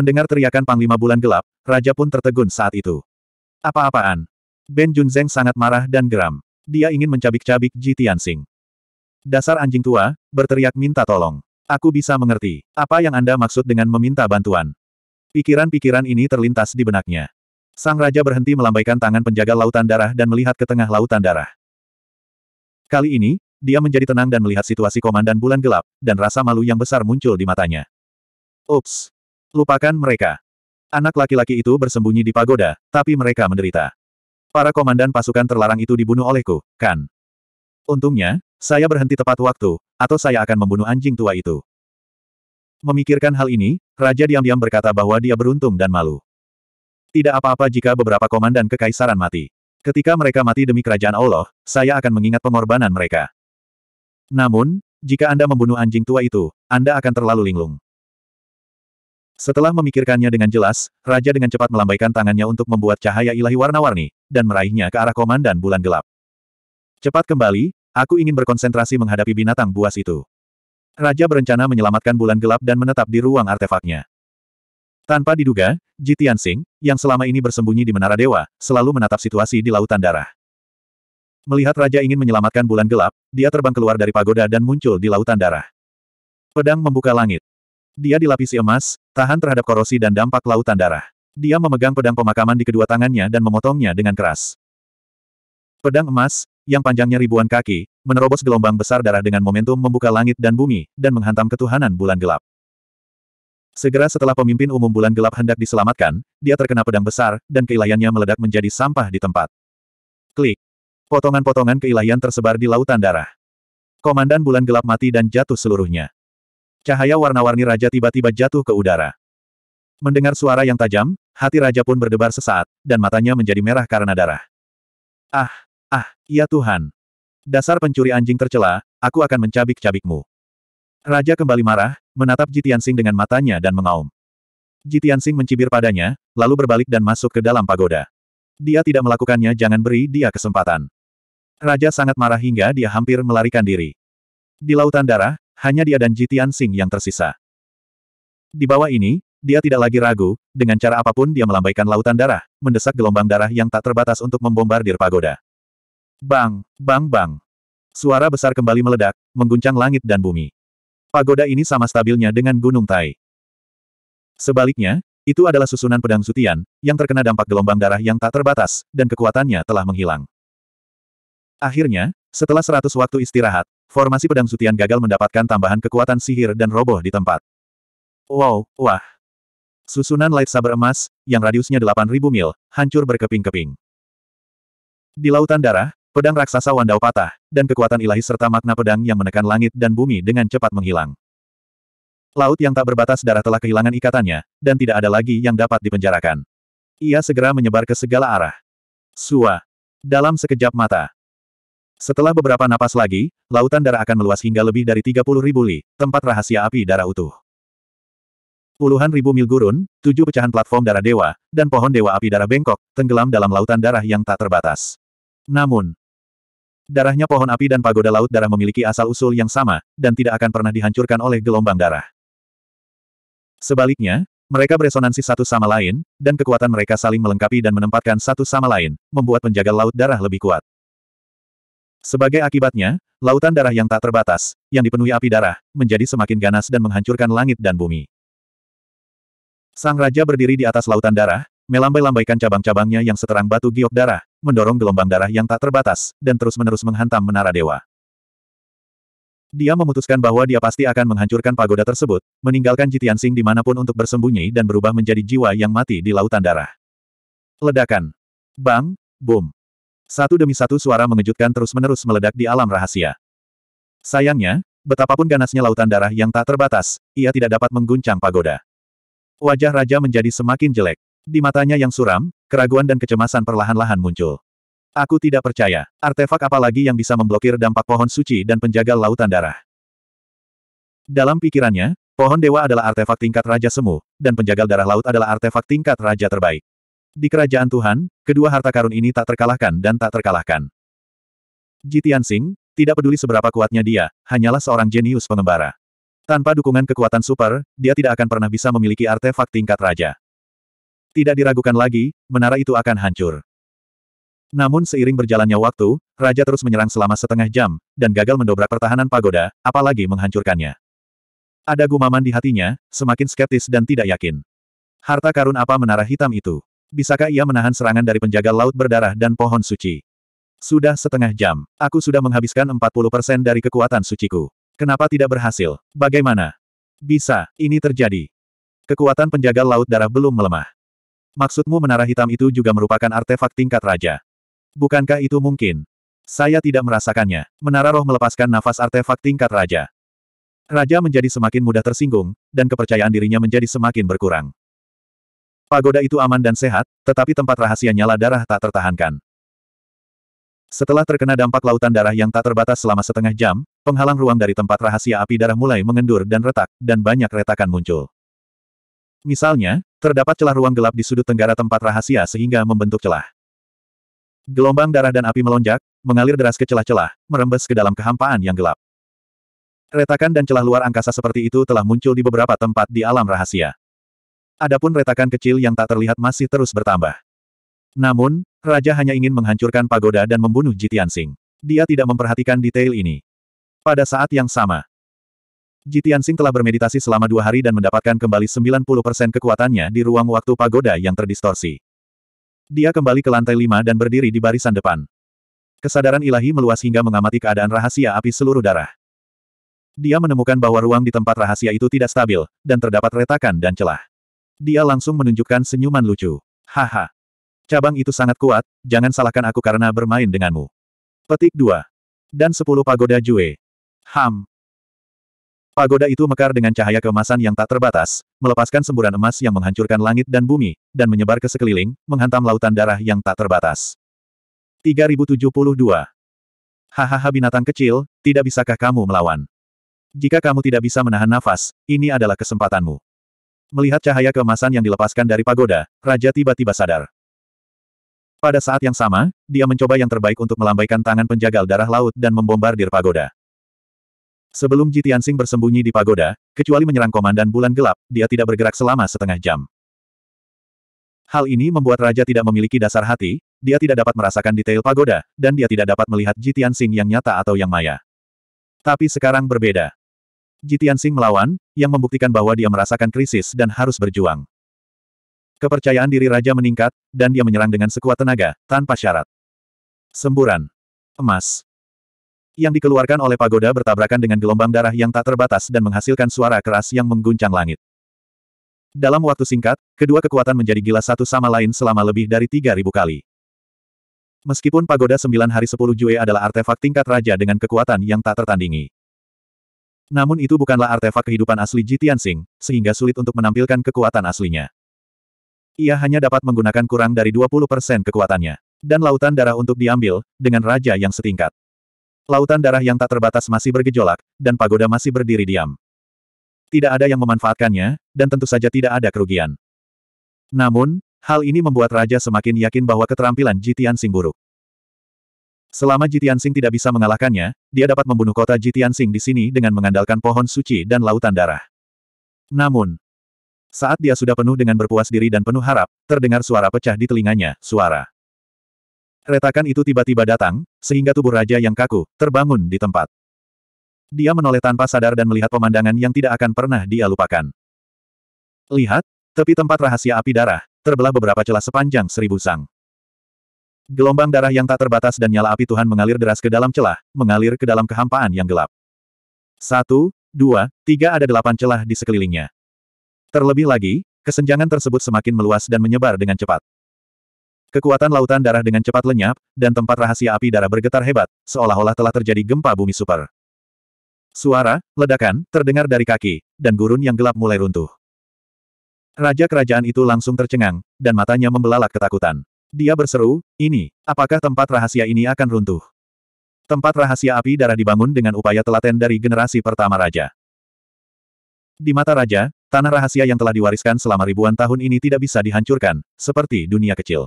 Mendengar teriakan Panglima Bulan Gelap, Raja pun tertegun saat itu. Apa-apaan? Ben Junzeng sangat marah dan geram. Dia ingin mencabik-cabik Ji Tianxing. Dasar anjing tua, berteriak minta tolong. Aku bisa mengerti. Apa yang Anda maksud dengan meminta bantuan? Pikiran-pikiran ini terlintas di benaknya. Sang Raja berhenti melambaikan tangan penjaga lautan darah dan melihat ke tengah lautan darah. Kali ini, dia menjadi tenang dan melihat situasi Komandan Bulan Gelap, dan rasa malu yang besar muncul di matanya. Ups, Lupakan mereka. Anak laki-laki itu bersembunyi di pagoda, tapi mereka menderita. Para komandan pasukan terlarang itu dibunuh olehku, kan? Untungnya, saya berhenti tepat waktu, atau saya akan membunuh anjing tua itu. Memikirkan hal ini, Raja diam-diam berkata bahwa dia beruntung dan malu. Tidak apa-apa jika beberapa komandan kekaisaran mati. Ketika mereka mati demi kerajaan Allah, saya akan mengingat pengorbanan mereka. Namun, jika Anda membunuh anjing tua itu, Anda akan terlalu linglung. Setelah memikirkannya dengan jelas, Raja dengan cepat melambaikan tangannya untuk membuat cahaya ilahi warna-warni, dan meraihnya ke arah komandan bulan gelap. Cepat kembali, aku ingin berkonsentrasi menghadapi binatang buas itu. Raja berencana menyelamatkan bulan gelap dan menetap di ruang artefaknya. Tanpa diduga, Jitian Tianxing, yang selama ini bersembunyi di Menara Dewa, selalu menatap situasi di Lautan Darah. Melihat Raja ingin menyelamatkan bulan gelap, dia terbang keluar dari pagoda dan muncul di Lautan Darah. Pedang membuka langit. Dia dilapisi emas, Tahan terhadap korosi dan dampak lautan darah. Dia memegang pedang pemakaman di kedua tangannya dan memotongnya dengan keras. Pedang emas, yang panjangnya ribuan kaki, menerobos gelombang besar darah dengan momentum membuka langit dan bumi, dan menghantam ketuhanan bulan gelap. Segera setelah pemimpin umum bulan gelap hendak diselamatkan, dia terkena pedang besar, dan keilayannya meledak menjadi sampah di tempat. Klik. Potongan-potongan keilahian tersebar di lautan darah. Komandan bulan gelap mati dan jatuh seluruhnya. Cahaya warna-warni raja tiba-tiba jatuh ke udara. Mendengar suara yang tajam, hati raja pun berdebar sesaat, dan matanya menjadi merah karena darah. Ah, ah, ya Tuhan. Dasar pencuri anjing tercela, aku akan mencabik-cabikmu. Raja kembali marah, menatap Jitiansing dengan matanya dan mengaum. Jitiansing mencibir padanya, lalu berbalik dan masuk ke dalam pagoda. Dia tidak melakukannya jangan beri dia kesempatan. Raja sangat marah hingga dia hampir melarikan diri. Di lautan darah, hanya dia dan Jitian Sing yang tersisa. Di bawah ini, dia tidak lagi ragu, dengan cara apapun dia melambaikan lautan darah, mendesak gelombang darah yang tak terbatas untuk membombardir pagoda. Bang, bang, bang. Suara besar kembali meledak, mengguncang langit dan bumi. Pagoda ini sama stabilnya dengan Gunung Tai. Sebaliknya, itu adalah susunan pedang sutian, yang terkena dampak gelombang darah yang tak terbatas, dan kekuatannya telah menghilang. Akhirnya, setelah seratus waktu istirahat, Formasi pedang sutian gagal mendapatkan tambahan kekuatan sihir dan roboh di tempat. Wow, wah. Susunan light saber emas, yang radiusnya 8.000 mil, hancur berkeping-keping. Di lautan darah, pedang raksasa Wandao patah, dan kekuatan ilahi serta makna pedang yang menekan langit dan bumi dengan cepat menghilang. Laut yang tak berbatas darah telah kehilangan ikatannya, dan tidak ada lagi yang dapat dipenjarakan. Ia segera menyebar ke segala arah. Sua. Dalam sekejap mata, setelah beberapa napas lagi, lautan darah akan meluas hingga lebih dari 30 ribu li, tempat rahasia api darah utuh. Puluhan ribu mil gurun, tujuh pecahan platform darah dewa, dan pohon dewa api darah bengkok, tenggelam dalam lautan darah yang tak terbatas. Namun, darahnya pohon api dan pagoda laut darah memiliki asal-usul yang sama, dan tidak akan pernah dihancurkan oleh gelombang darah. Sebaliknya, mereka beresonansi satu sama lain, dan kekuatan mereka saling melengkapi dan menempatkan satu sama lain, membuat penjaga laut darah lebih kuat. Sebagai akibatnya, lautan darah yang tak terbatas, yang dipenuhi api darah, menjadi semakin ganas dan menghancurkan langit dan bumi. Sang Raja berdiri di atas lautan darah, melambai-lambaikan cabang-cabangnya yang seterang batu giok darah, mendorong gelombang darah yang tak terbatas, dan terus-menerus menghantam menara dewa. Dia memutuskan bahwa dia pasti akan menghancurkan pagoda tersebut, meninggalkan Jitian Sing dimanapun untuk bersembunyi dan berubah menjadi jiwa yang mati di lautan darah. Ledakan. Bang, boom. Satu demi satu suara mengejutkan terus-menerus meledak di alam rahasia. Sayangnya, betapapun ganasnya lautan darah yang tak terbatas, ia tidak dapat mengguncang pagoda. Wajah raja menjadi semakin jelek. Di matanya yang suram, keraguan dan kecemasan perlahan-lahan muncul. Aku tidak percaya, artefak apalagi yang bisa memblokir dampak pohon suci dan penjaga lautan darah. Dalam pikirannya, pohon dewa adalah artefak tingkat raja semu, dan penjagal darah laut adalah artefak tingkat raja terbaik. Di kerajaan Tuhan, kedua harta karun ini tak terkalahkan dan tak terkalahkan. Jitian Singh tidak peduli seberapa kuatnya dia, hanyalah seorang jenius pengembara. Tanpa dukungan kekuatan super, dia tidak akan pernah bisa memiliki artefak tingkat raja. Tidak diragukan lagi, menara itu akan hancur. Namun seiring berjalannya waktu, Raja terus menyerang selama setengah jam, dan gagal mendobrak pertahanan pagoda, apalagi menghancurkannya. Ada gumaman di hatinya, semakin skeptis dan tidak yakin. Harta karun apa menara hitam itu? Bisakah ia menahan serangan dari penjaga laut berdarah dan pohon suci? Sudah setengah jam. Aku sudah menghabiskan 40% dari kekuatan suciku. Kenapa tidak berhasil? Bagaimana? Bisa, ini terjadi. Kekuatan penjaga laut darah belum melemah. Maksudmu menara hitam itu juga merupakan artefak tingkat raja? Bukankah itu mungkin? Saya tidak merasakannya. Menara roh melepaskan nafas artefak tingkat raja. Raja menjadi semakin mudah tersinggung, dan kepercayaan dirinya menjadi semakin berkurang. Pagoda itu aman dan sehat, tetapi tempat rahasia nyala darah tak tertahankan. Setelah terkena dampak lautan darah yang tak terbatas selama setengah jam, penghalang ruang dari tempat rahasia api darah mulai mengendur dan retak, dan banyak retakan muncul. Misalnya, terdapat celah ruang gelap di sudut tenggara tempat rahasia sehingga membentuk celah. Gelombang darah dan api melonjak, mengalir deras ke celah-celah, merembes ke dalam kehampaan yang gelap. Retakan dan celah luar angkasa seperti itu telah muncul di beberapa tempat di alam rahasia adapun retakan kecil yang tak terlihat masih terus bertambah. Namun, Raja hanya ingin menghancurkan pagoda dan membunuh Jitiansing. Dia tidak memperhatikan detail ini. Pada saat yang sama, Jitiansing telah bermeditasi selama dua hari dan mendapatkan kembali 90% kekuatannya di ruang waktu pagoda yang terdistorsi. Dia kembali ke lantai lima dan berdiri di barisan depan. Kesadaran ilahi meluas hingga mengamati keadaan rahasia api seluruh darah. Dia menemukan bahwa ruang di tempat rahasia itu tidak stabil, dan terdapat retakan dan celah. Dia langsung menunjukkan senyuman lucu. Haha. Cabang itu sangat kuat, jangan salahkan aku karena bermain denganmu. Petik 2. Dan 10 pagoda Jue. Ham. Pagoda itu mekar dengan cahaya keemasan yang tak terbatas, melepaskan semburan emas yang menghancurkan langit dan bumi, dan menyebar ke sekeliling, menghantam lautan darah yang tak terbatas. 3072. Hahaha binatang kecil, tidak bisakah kamu melawan? Jika kamu tidak bisa menahan nafas, ini adalah kesempatanmu. Melihat cahaya keemasan yang dilepaskan dari pagoda, Raja tiba-tiba sadar. Pada saat yang sama, dia mencoba yang terbaik untuk melambaikan tangan penjagal darah laut dan membombardir pagoda. Sebelum Jitian Jitiansing bersembunyi di pagoda, kecuali menyerang komandan bulan gelap, dia tidak bergerak selama setengah jam. Hal ini membuat Raja tidak memiliki dasar hati, dia tidak dapat merasakan detail pagoda, dan dia tidak dapat melihat Jitian Jitiansing yang nyata atau yang maya. Tapi sekarang berbeda. Jitian Singh melawan, yang membuktikan bahwa dia merasakan krisis dan harus berjuang. Kepercayaan diri raja meningkat, dan dia menyerang dengan sekuat tenaga, tanpa syarat. Semburan. Emas. Yang dikeluarkan oleh pagoda bertabrakan dengan gelombang darah yang tak terbatas dan menghasilkan suara keras yang mengguncang langit. Dalam waktu singkat, kedua kekuatan menjadi gila satu sama lain selama lebih dari 3.000 kali. Meskipun pagoda 9 hari 10 Jue adalah artefak tingkat raja dengan kekuatan yang tak tertandingi. Namun itu bukanlah artefak kehidupan asli Jitian Tianxing, sehingga sulit untuk menampilkan kekuatan aslinya. Ia hanya dapat menggunakan kurang dari 20% kekuatannya. Dan lautan darah untuk diambil, dengan raja yang setingkat. Lautan darah yang tak terbatas masih bergejolak, dan pagoda masih berdiri diam. Tidak ada yang memanfaatkannya, dan tentu saja tidak ada kerugian. Namun, hal ini membuat raja semakin yakin bahwa keterampilan Jitian Sing buruk. Selama Jitian Sing tidak bisa mengalahkannya, dia dapat membunuh kota Jitian Sing di sini dengan mengandalkan pohon suci dan lautan darah. Namun, saat dia sudah penuh dengan berpuas diri dan penuh harap, terdengar suara pecah di telinganya, suara. Retakan itu tiba-tiba datang, sehingga tubuh raja yang kaku, terbangun di tempat. Dia menoleh tanpa sadar dan melihat pemandangan yang tidak akan pernah dia lupakan. Lihat, tepi tempat rahasia api darah, terbelah beberapa celah sepanjang seribu sang. Gelombang darah yang tak terbatas dan nyala api Tuhan mengalir deras ke dalam celah, mengalir ke dalam kehampaan yang gelap. Satu, dua, tiga ada delapan celah di sekelilingnya. Terlebih lagi, kesenjangan tersebut semakin meluas dan menyebar dengan cepat. Kekuatan lautan darah dengan cepat lenyap, dan tempat rahasia api darah bergetar hebat, seolah-olah telah terjadi gempa bumi super. Suara, ledakan, terdengar dari kaki, dan gurun yang gelap mulai runtuh. Raja kerajaan itu langsung tercengang, dan matanya membelalak ketakutan. Dia berseru, ini, apakah tempat rahasia ini akan runtuh? Tempat rahasia api darah dibangun dengan upaya telaten dari generasi pertama raja. Di mata raja, tanah rahasia yang telah diwariskan selama ribuan tahun ini tidak bisa dihancurkan, seperti dunia kecil.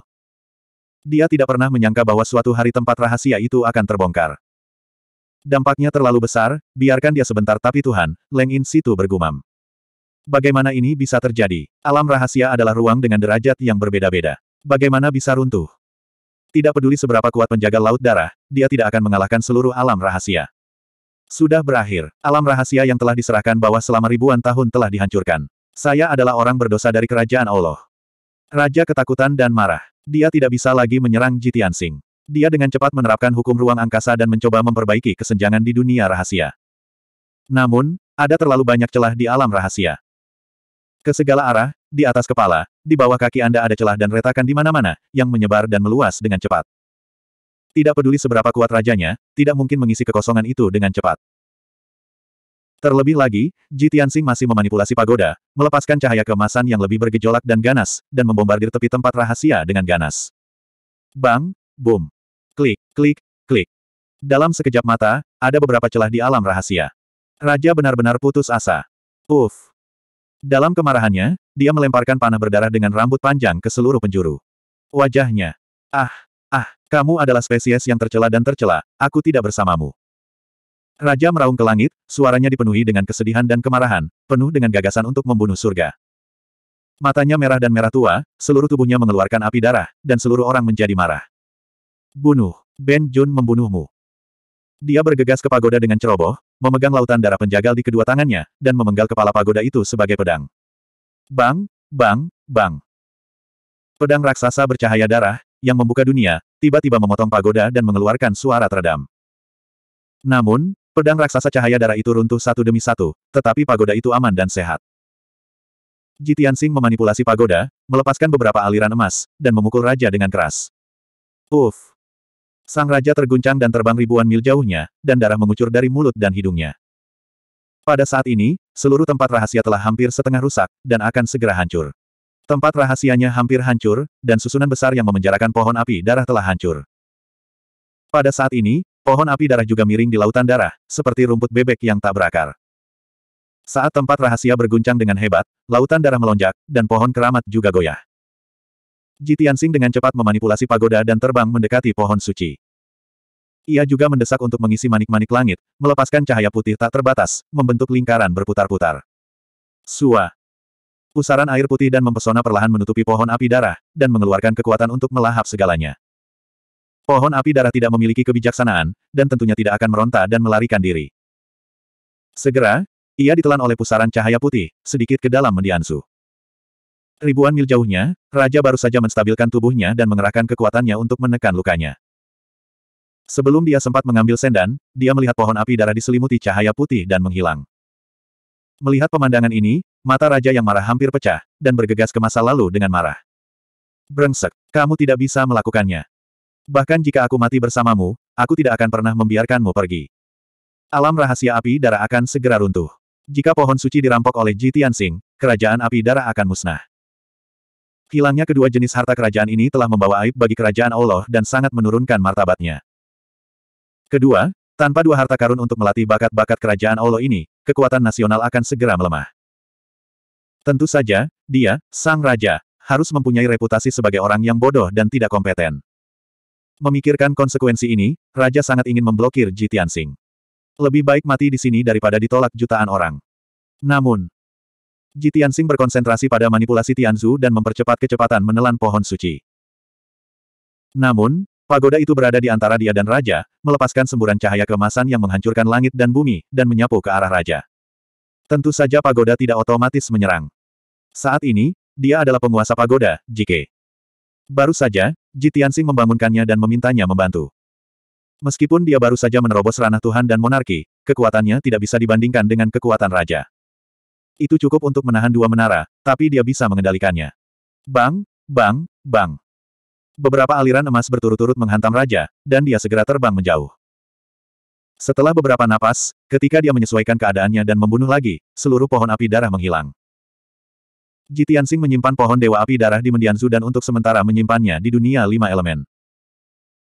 Dia tidak pernah menyangka bahwa suatu hari tempat rahasia itu akan terbongkar. Dampaknya terlalu besar, biarkan dia sebentar tapi Tuhan, Leng In Situ bergumam. Bagaimana ini bisa terjadi? Alam rahasia adalah ruang dengan derajat yang berbeda-beda. Bagaimana bisa runtuh? Tidak peduli seberapa kuat penjaga laut darah, dia tidak akan mengalahkan seluruh alam rahasia. Sudah berakhir, alam rahasia yang telah diserahkan bahwa selama ribuan tahun telah dihancurkan. Saya adalah orang berdosa dari kerajaan Allah. Raja ketakutan dan marah. Dia tidak bisa lagi menyerang Jitian Sing. Dia dengan cepat menerapkan hukum ruang angkasa dan mencoba memperbaiki kesenjangan di dunia rahasia. Namun, ada terlalu banyak celah di alam rahasia. Ke segala arah, di atas kepala, di bawah kaki Anda ada celah dan retakan di mana-mana, yang menyebar dan meluas dengan cepat. Tidak peduli seberapa kuat rajanya, tidak mungkin mengisi kekosongan itu dengan cepat. Terlebih lagi, Ji Tianxing masih memanipulasi pagoda, melepaskan cahaya kemasan yang lebih bergejolak dan ganas, dan membombardir tepi tempat rahasia dengan ganas. Bang, boom. Klik, klik, klik. Dalam sekejap mata, ada beberapa celah di alam rahasia. Raja benar-benar putus asa. Uff, dalam kemarahannya, dia melemparkan panah berdarah dengan rambut panjang ke seluruh penjuru. Wajahnya. Ah, ah, kamu adalah spesies yang tercela dan tercela, aku tidak bersamamu. Raja meraung ke langit, suaranya dipenuhi dengan kesedihan dan kemarahan, penuh dengan gagasan untuk membunuh surga. Matanya merah dan merah tua, seluruh tubuhnya mengeluarkan api darah, dan seluruh orang menjadi marah. Bunuh, Ben Jun membunuhmu. Dia bergegas ke pagoda dengan ceroboh, memegang lautan darah penjagal di kedua tangannya, dan memenggal kepala pagoda itu sebagai pedang. Bang, bang, bang. Pedang raksasa bercahaya darah, yang membuka dunia, tiba-tiba memotong pagoda dan mengeluarkan suara teredam. Namun, pedang raksasa cahaya darah itu runtuh satu demi satu, tetapi pagoda itu aman dan sehat. Jitian Sing memanipulasi pagoda, melepaskan beberapa aliran emas, dan memukul raja dengan keras. Uff! Sang raja terguncang dan terbang ribuan mil jauhnya, dan darah mengucur dari mulut dan hidungnya. Pada saat ini, seluruh tempat rahasia telah hampir setengah rusak, dan akan segera hancur. Tempat rahasianya hampir hancur, dan susunan besar yang memenjarakan pohon api darah telah hancur. Pada saat ini, pohon api darah juga miring di lautan darah, seperti rumput bebek yang tak berakar. Saat tempat rahasia berguncang dengan hebat, lautan darah melonjak, dan pohon keramat juga goyah. Ji Tianxing dengan cepat memanipulasi pagoda dan terbang mendekati pohon suci. Ia juga mendesak untuk mengisi manik-manik langit, melepaskan cahaya putih tak terbatas, membentuk lingkaran berputar-putar. Sua. Pusaran air putih dan mempesona perlahan menutupi pohon api darah, dan mengeluarkan kekuatan untuk melahap segalanya. Pohon api darah tidak memiliki kebijaksanaan, dan tentunya tidak akan meronta dan melarikan diri. Segera, ia ditelan oleh pusaran cahaya putih, sedikit ke dalam mendiansu. Ribuan mil jauhnya, Raja baru saja menstabilkan tubuhnya dan mengerahkan kekuatannya untuk menekan lukanya. Sebelum dia sempat mengambil sendan, dia melihat pohon api darah diselimuti cahaya putih dan menghilang. Melihat pemandangan ini, mata Raja yang marah hampir pecah, dan bergegas ke masa lalu dengan marah. Brengsek, kamu tidak bisa melakukannya. Bahkan jika aku mati bersamamu, aku tidak akan pernah membiarkanmu pergi. Alam rahasia api darah akan segera runtuh. Jika pohon suci dirampok oleh Ji Tianxing, kerajaan api darah akan musnah. Hilangnya kedua jenis harta kerajaan ini telah membawa aib bagi kerajaan Allah dan sangat menurunkan martabatnya. Kedua, tanpa dua harta karun untuk melatih bakat-bakat kerajaan Allah ini, kekuatan nasional akan segera melemah. Tentu saja, dia, sang raja, harus mempunyai reputasi sebagai orang yang bodoh dan tidak kompeten. Memikirkan konsekuensi ini, raja sangat ingin memblokir Jitian Singh. Lebih baik mati di sini daripada ditolak jutaan orang. Namun, Ji Tianxing berkonsentrasi pada manipulasi Tianzu dan mempercepat kecepatan menelan pohon suci. Namun, pagoda itu berada di antara dia dan raja, melepaskan semburan cahaya kemasan yang menghancurkan langit dan bumi, dan menyapu ke arah raja. Tentu saja pagoda tidak otomatis menyerang. Saat ini, dia adalah penguasa pagoda, Jike. Baru saja, Ji Tianxing membangunkannya dan memintanya membantu. Meskipun dia baru saja menerobos ranah Tuhan dan monarki, kekuatannya tidak bisa dibandingkan dengan kekuatan raja. Itu cukup untuk menahan dua menara, tapi dia bisa mengendalikannya. Bang, bang, bang. Beberapa aliran emas berturut-turut menghantam Raja, dan dia segera terbang menjauh. Setelah beberapa napas, ketika dia menyesuaikan keadaannya dan membunuh lagi, seluruh pohon api darah menghilang. Jitiansing menyimpan pohon dewa api darah di Mendianzu dan untuk sementara menyimpannya di dunia lima elemen.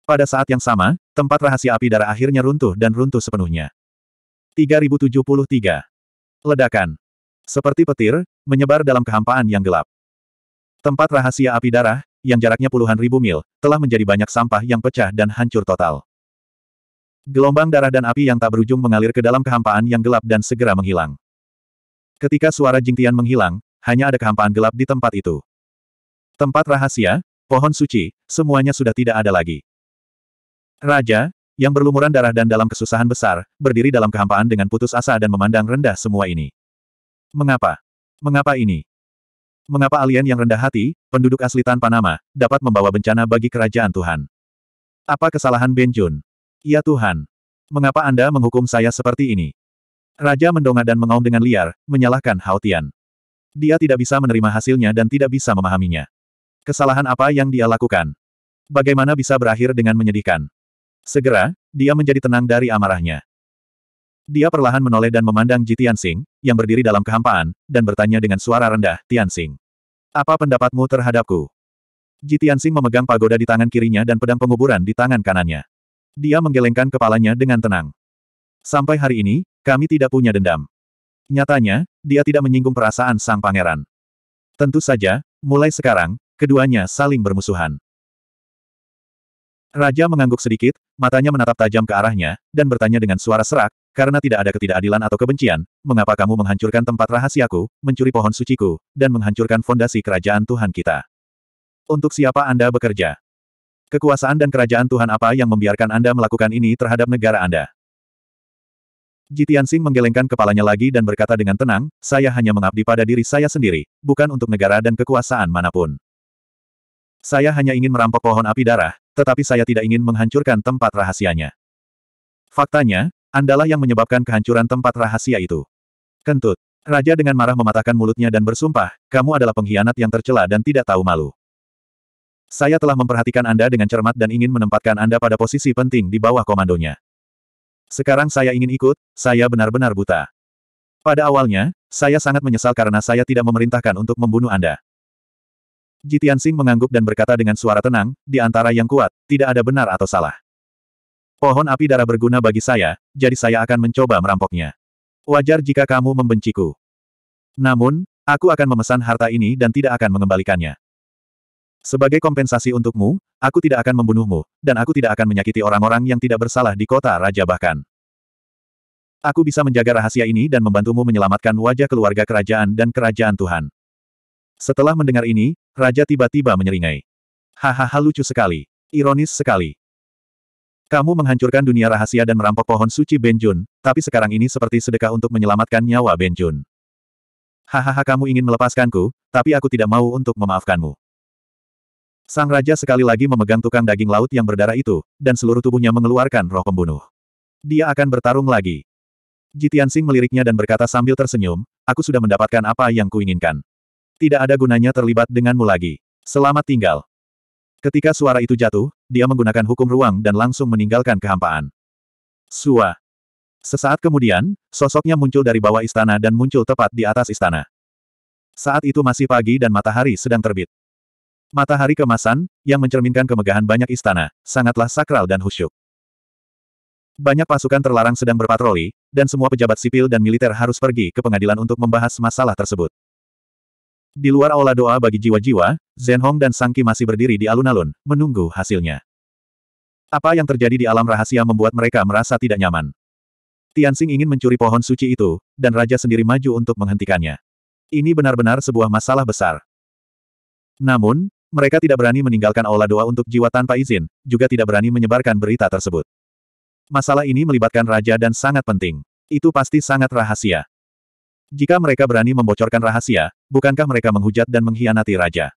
Pada saat yang sama, tempat rahasia api darah akhirnya runtuh dan runtuh sepenuhnya. 3073. Ledakan. Seperti petir, menyebar dalam kehampaan yang gelap. Tempat rahasia api darah, yang jaraknya puluhan ribu mil, telah menjadi banyak sampah yang pecah dan hancur total. Gelombang darah dan api yang tak berujung mengalir ke dalam kehampaan yang gelap dan segera menghilang. Ketika suara jingtian menghilang, hanya ada kehampaan gelap di tempat itu. Tempat rahasia, pohon suci, semuanya sudah tidak ada lagi. Raja, yang berlumuran darah dan dalam kesusahan besar, berdiri dalam kehampaan dengan putus asa dan memandang rendah semua ini. Mengapa? Mengapa ini? Mengapa alien yang rendah hati, penduduk asli tanpa nama, dapat membawa bencana bagi kerajaan Tuhan? Apa kesalahan Benjun? Ya Tuhan. Mengapa Anda menghukum saya seperti ini? Raja mendongak dan mengaum dengan liar, menyalahkan Hao Tian. Dia tidak bisa menerima hasilnya dan tidak bisa memahaminya. Kesalahan apa yang dia lakukan? Bagaimana bisa berakhir dengan menyedihkan? Segera, dia menjadi tenang dari amarahnya. Dia perlahan menoleh dan memandang Ji Tianxing, yang berdiri dalam kehampaan, dan bertanya dengan suara rendah, Tianxing. Apa pendapatmu terhadapku? Ji Tianxing memegang pagoda di tangan kirinya dan pedang penguburan di tangan kanannya. Dia menggelengkan kepalanya dengan tenang. Sampai hari ini, kami tidak punya dendam. Nyatanya, dia tidak menyinggung perasaan sang pangeran. Tentu saja, mulai sekarang, keduanya saling bermusuhan. Raja mengangguk sedikit, matanya menatap tajam ke arahnya, dan bertanya dengan suara serak, karena tidak ada ketidakadilan atau kebencian, mengapa kamu menghancurkan tempat rahasiaku, mencuri pohon suciku, dan menghancurkan fondasi kerajaan Tuhan kita? Untuk siapa Anda bekerja? Kekuasaan dan kerajaan Tuhan apa yang membiarkan Anda melakukan ini terhadap negara Anda? Jitian Sing menggelengkan kepalanya lagi dan berkata dengan tenang, saya hanya mengabdi pada diri saya sendiri, bukan untuk negara dan kekuasaan manapun. Saya hanya ingin merampok pohon api darah, tetapi saya tidak ingin menghancurkan tempat rahasianya. Faktanya, Andalah yang menyebabkan kehancuran tempat rahasia itu. Kentut. Raja dengan marah mematahkan mulutnya dan bersumpah, kamu adalah pengkhianat yang tercela dan tidak tahu malu. Saya telah memperhatikan Anda dengan cermat dan ingin menempatkan Anda pada posisi penting di bawah komandonya. Sekarang saya ingin ikut, saya benar-benar buta. Pada awalnya, saya sangat menyesal karena saya tidak memerintahkan untuk membunuh Anda. Jitian Sing mengangguk dan berkata dengan suara tenang, di antara yang kuat, tidak ada benar atau salah. Pohon api darah berguna bagi saya, jadi saya akan mencoba merampoknya. Wajar jika kamu membenciku. Namun, aku akan memesan harta ini dan tidak akan mengembalikannya. Sebagai kompensasi untukmu, aku tidak akan membunuhmu, dan aku tidak akan menyakiti orang-orang yang tidak bersalah di kota raja bahkan. Aku bisa menjaga rahasia ini dan membantumu menyelamatkan wajah keluarga kerajaan dan kerajaan Tuhan. Setelah mendengar ini, raja tiba-tiba menyeringai. Hahaha lucu sekali. Ironis sekali. Kamu menghancurkan dunia rahasia dan merampok pohon suci Benjun, tapi sekarang ini seperti sedekah untuk menyelamatkan nyawa Benjun. Hahaha kamu ingin melepaskanku, tapi aku tidak mau untuk memaafkanmu. Sang Raja sekali lagi memegang tukang daging laut yang berdarah itu, dan seluruh tubuhnya mengeluarkan roh pembunuh. Dia akan bertarung lagi. Jitian Sing meliriknya dan berkata sambil tersenyum, aku sudah mendapatkan apa yang kuinginkan. Tidak ada gunanya terlibat denganmu lagi. Selamat tinggal. Ketika suara itu jatuh, dia menggunakan hukum ruang dan langsung meninggalkan kehampaan. Sua. Sesaat kemudian, sosoknya muncul dari bawah istana dan muncul tepat di atas istana. Saat itu masih pagi dan matahari sedang terbit. Matahari kemasan, yang mencerminkan kemegahan banyak istana, sangatlah sakral dan khusyuk. Banyak pasukan terlarang sedang berpatroli, dan semua pejabat sipil dan militer harus pergi ke pengadilan untuk membahas masalah tersebut. Di luar aula doa bagi jiwa-jiwa, Zhen Hong dan Sangki masih berdiri di alun-alun, menunggu hasilnya. Apa yang terjadi di alam rahasia membuat mereka merasa tidak nyaman. Tianxing ingin mencuri pohon suci itu, dan Raja sendiri maju untuk menghentikannya. Ini benar-benar sebuah masalah besar. Namun, mereka tidak berani meninggalkan aula doa untuk jiwa tanpa izin, juga tidak berani menyebarkan berita tersebut. Masalah ini melibatkan raja dan sangat penting. Itu pasti sangat rahasia. Jika mereka berani membocorkan rahasia, bukankah mereka menghujat dan mengkhianati raja?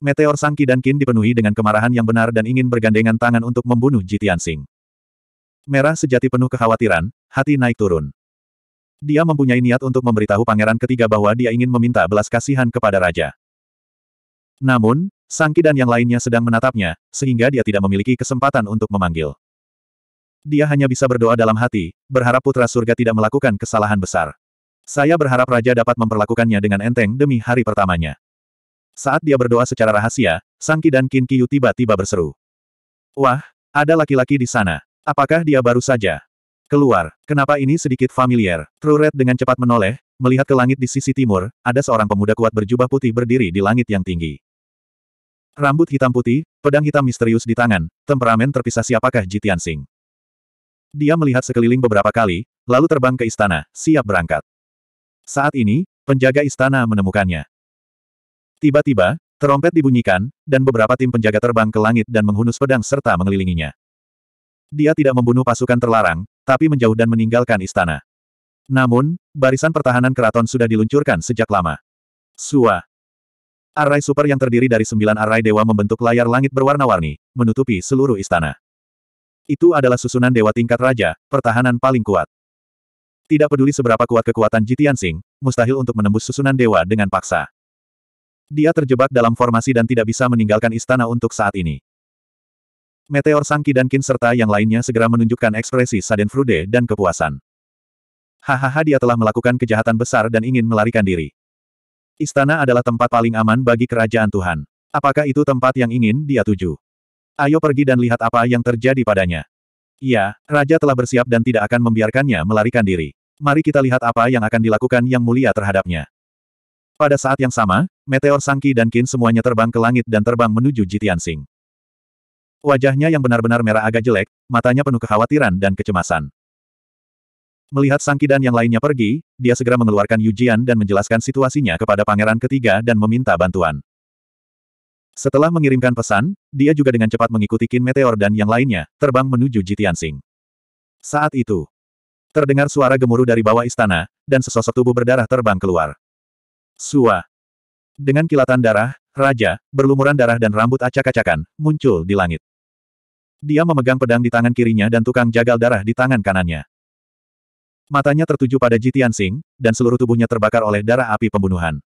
Meteor Sangki dan Qin dipenuhi dengan kemarahan yang benar dan ingin bergandengan tangan untuk membunuh Jitian Sing. Merah sejati penuh kekhawatiran, hati naik turun. Dia mempunyai niat untuk memberitahu pangeran ketiga bahwa dia ingin meminta belas kasihan kepada raja. Namun, Sangki dan yang lainnya sedang menatapnya, sehingga dia tidak memiliki kesempatan untuk memanggil. Dia hanya bisa berdoa dalam hati, berharap putra surga tidak melakukan kesalahan besar. Saya berharap Raja dapat memperlakukannya dengan enteng demi hari pertamanya. Saat dia berdoa secara rahasia, Sangki dan Kinkiyu tiba-tiba berseru. Wah, ada laki-laki di sana. Apakah dia baru saja keluar? Kenapa ini sedikit familiar? Red dengan cepat menoleh, melihat ke langit di sisi timur, ada seorang pemuda kuat berjubah putih berdiri di langit yang tinggi. Rambut hitam putih, pedang hitam misterius di tangan, temperamen terpisah siapakah Jitian Sing. Dia melihat sekeliling beberapa kali, lalu terbang ke istana, siap berangkat. Saat ini, penjaga istana menemukannya. Tiba-tiba, terompet dibunyikan, dan beberapa tim penjaga terbang ke langit dan menghunus pedang serta mengelilinginya. Dia tidak membunuh pasukan terlarang, tapi menjauh dan meninggalkan istana. Namun, barisan pertahanan keraton sudah diluncurkan sejak lama. Sua. Array super yang terdiri dari sembilan array dewa membentuk layar langit berwarna-warni, menutupi seluruh istana. Itu adalah susunan dewa tingkat raja, pertahanan paling kuat. Tidak peduli seberapa kuat kekuatan Jitian Sing, mustahil untuk menembus susunan dewa dengan paksa. Dia terjebak dalam formasi dan tidak bisa meninggalkan istana untuk saat ini. Meteor Sangki dan Kin serta yang lainnya segera menunjukkan ekspresi Sadenfrude dan kepuasan. Hahaha dia telah melakukan kejahatan besar dan ingin melarikan diri. Istana adalah tempat paling aman bagi kerajaan Tuhan. Apakah itu tempat yang ingin dia tuju? Ayo pergi dan lihat apa yang terjadi padanya. Ya, Raja telah bersiap dan tidak akan membiarkannya melarikan diri mari kita lihat apa yang akan dilakukan Yang Mulia terhadapnya. Pada saat yang sama, meteor Sangki dan Kin semuanya terbang ke langit dan terbang menuju Jitian Sing. Wajahnya yang benar-benar merah agak jelek, matanya penuh kekhawatiran dan kecemasan. Melihat Sangki dan yang lainnya pergi, dia segera mengeluarkan Yujian dan menjelaskan situasinya kepada pangeran ketiga dan meminta bantuan. Setelah mengirimkan pesan, dia juga dengan cepat mengikuti Kin Meteor dan yang lainnya, terbang menuju Jitian Sing. Saat itu, Terdengar suara gemuruh dari bawah istana, dan sesosok tubuh berdarah terbang keluar. Sua. Dengan kilatan darah, raja, berlumuran darah dan rambut acak-acakan, muncul di langit. Dia memegang pedang di tangan kirinya dan tukang jagal darah di tangan kanannya. Matanya tertuju pada Jitian Sing, dan seluruh tubuhnya terbakar oleh darah api pembunuhan.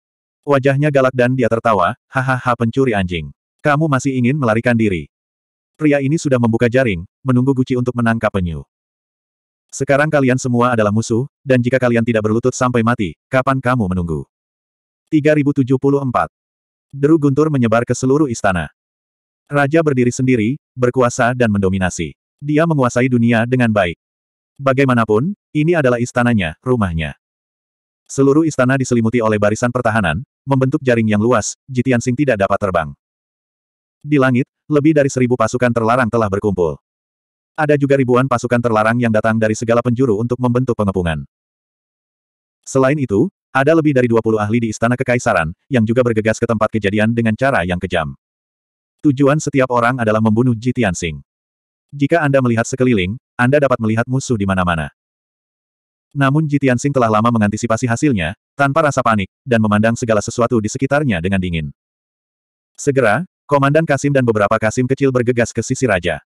Wajahnya galak dan dia tertawa, hahaha pencuri anjing. Kamu masih ingin melarikan diri. Pria ini sudah membuka jaring, menunggu Guci untuk menangkap penyu. Sekarang kalian semua adalah musuh, dan jika kalian tidak berlutut sampai mati, kapan kamu menunggu? 3074. Deru guntur menyebar ke seluruh istana. Raja berdiri sendiri, berkuasa dan mendominasi. Dia menguasai dunia dengan baik. Bagaimanapun, ini adalah istananya, rumahnya. Seluruh istana diselimuti oleh barisan pertahanan, membentuk jaring yang luas, Jitiansing tidak dapat terbang. Di langit, lebih dari seribu pasukan terlarang telah berkumpul. Ada juga ribuan pasukan terlarang yang datang dari segala penjuru untuk membentuk pengepungan. Selain itu, ada lebih dari 20 ahli di Istana Kekaisaran, yang juga bergegas ke tempat kejadian dengan cara yang kejam. Tujuan setiap orang adalah membunuh Jitian Singh. Jika Anda melihat sekeliling, Anda dapat melihat musuh di mana-mana. Namun Jitian Singh telah lama mengantisipasi hasilnya, tanpa rasa panik, dan memandang segala sesuatu di sekitarnya dengan dingin. Segera, Komandan Kasim dan beberapa Kasim kecil bergegas ke sisi raja.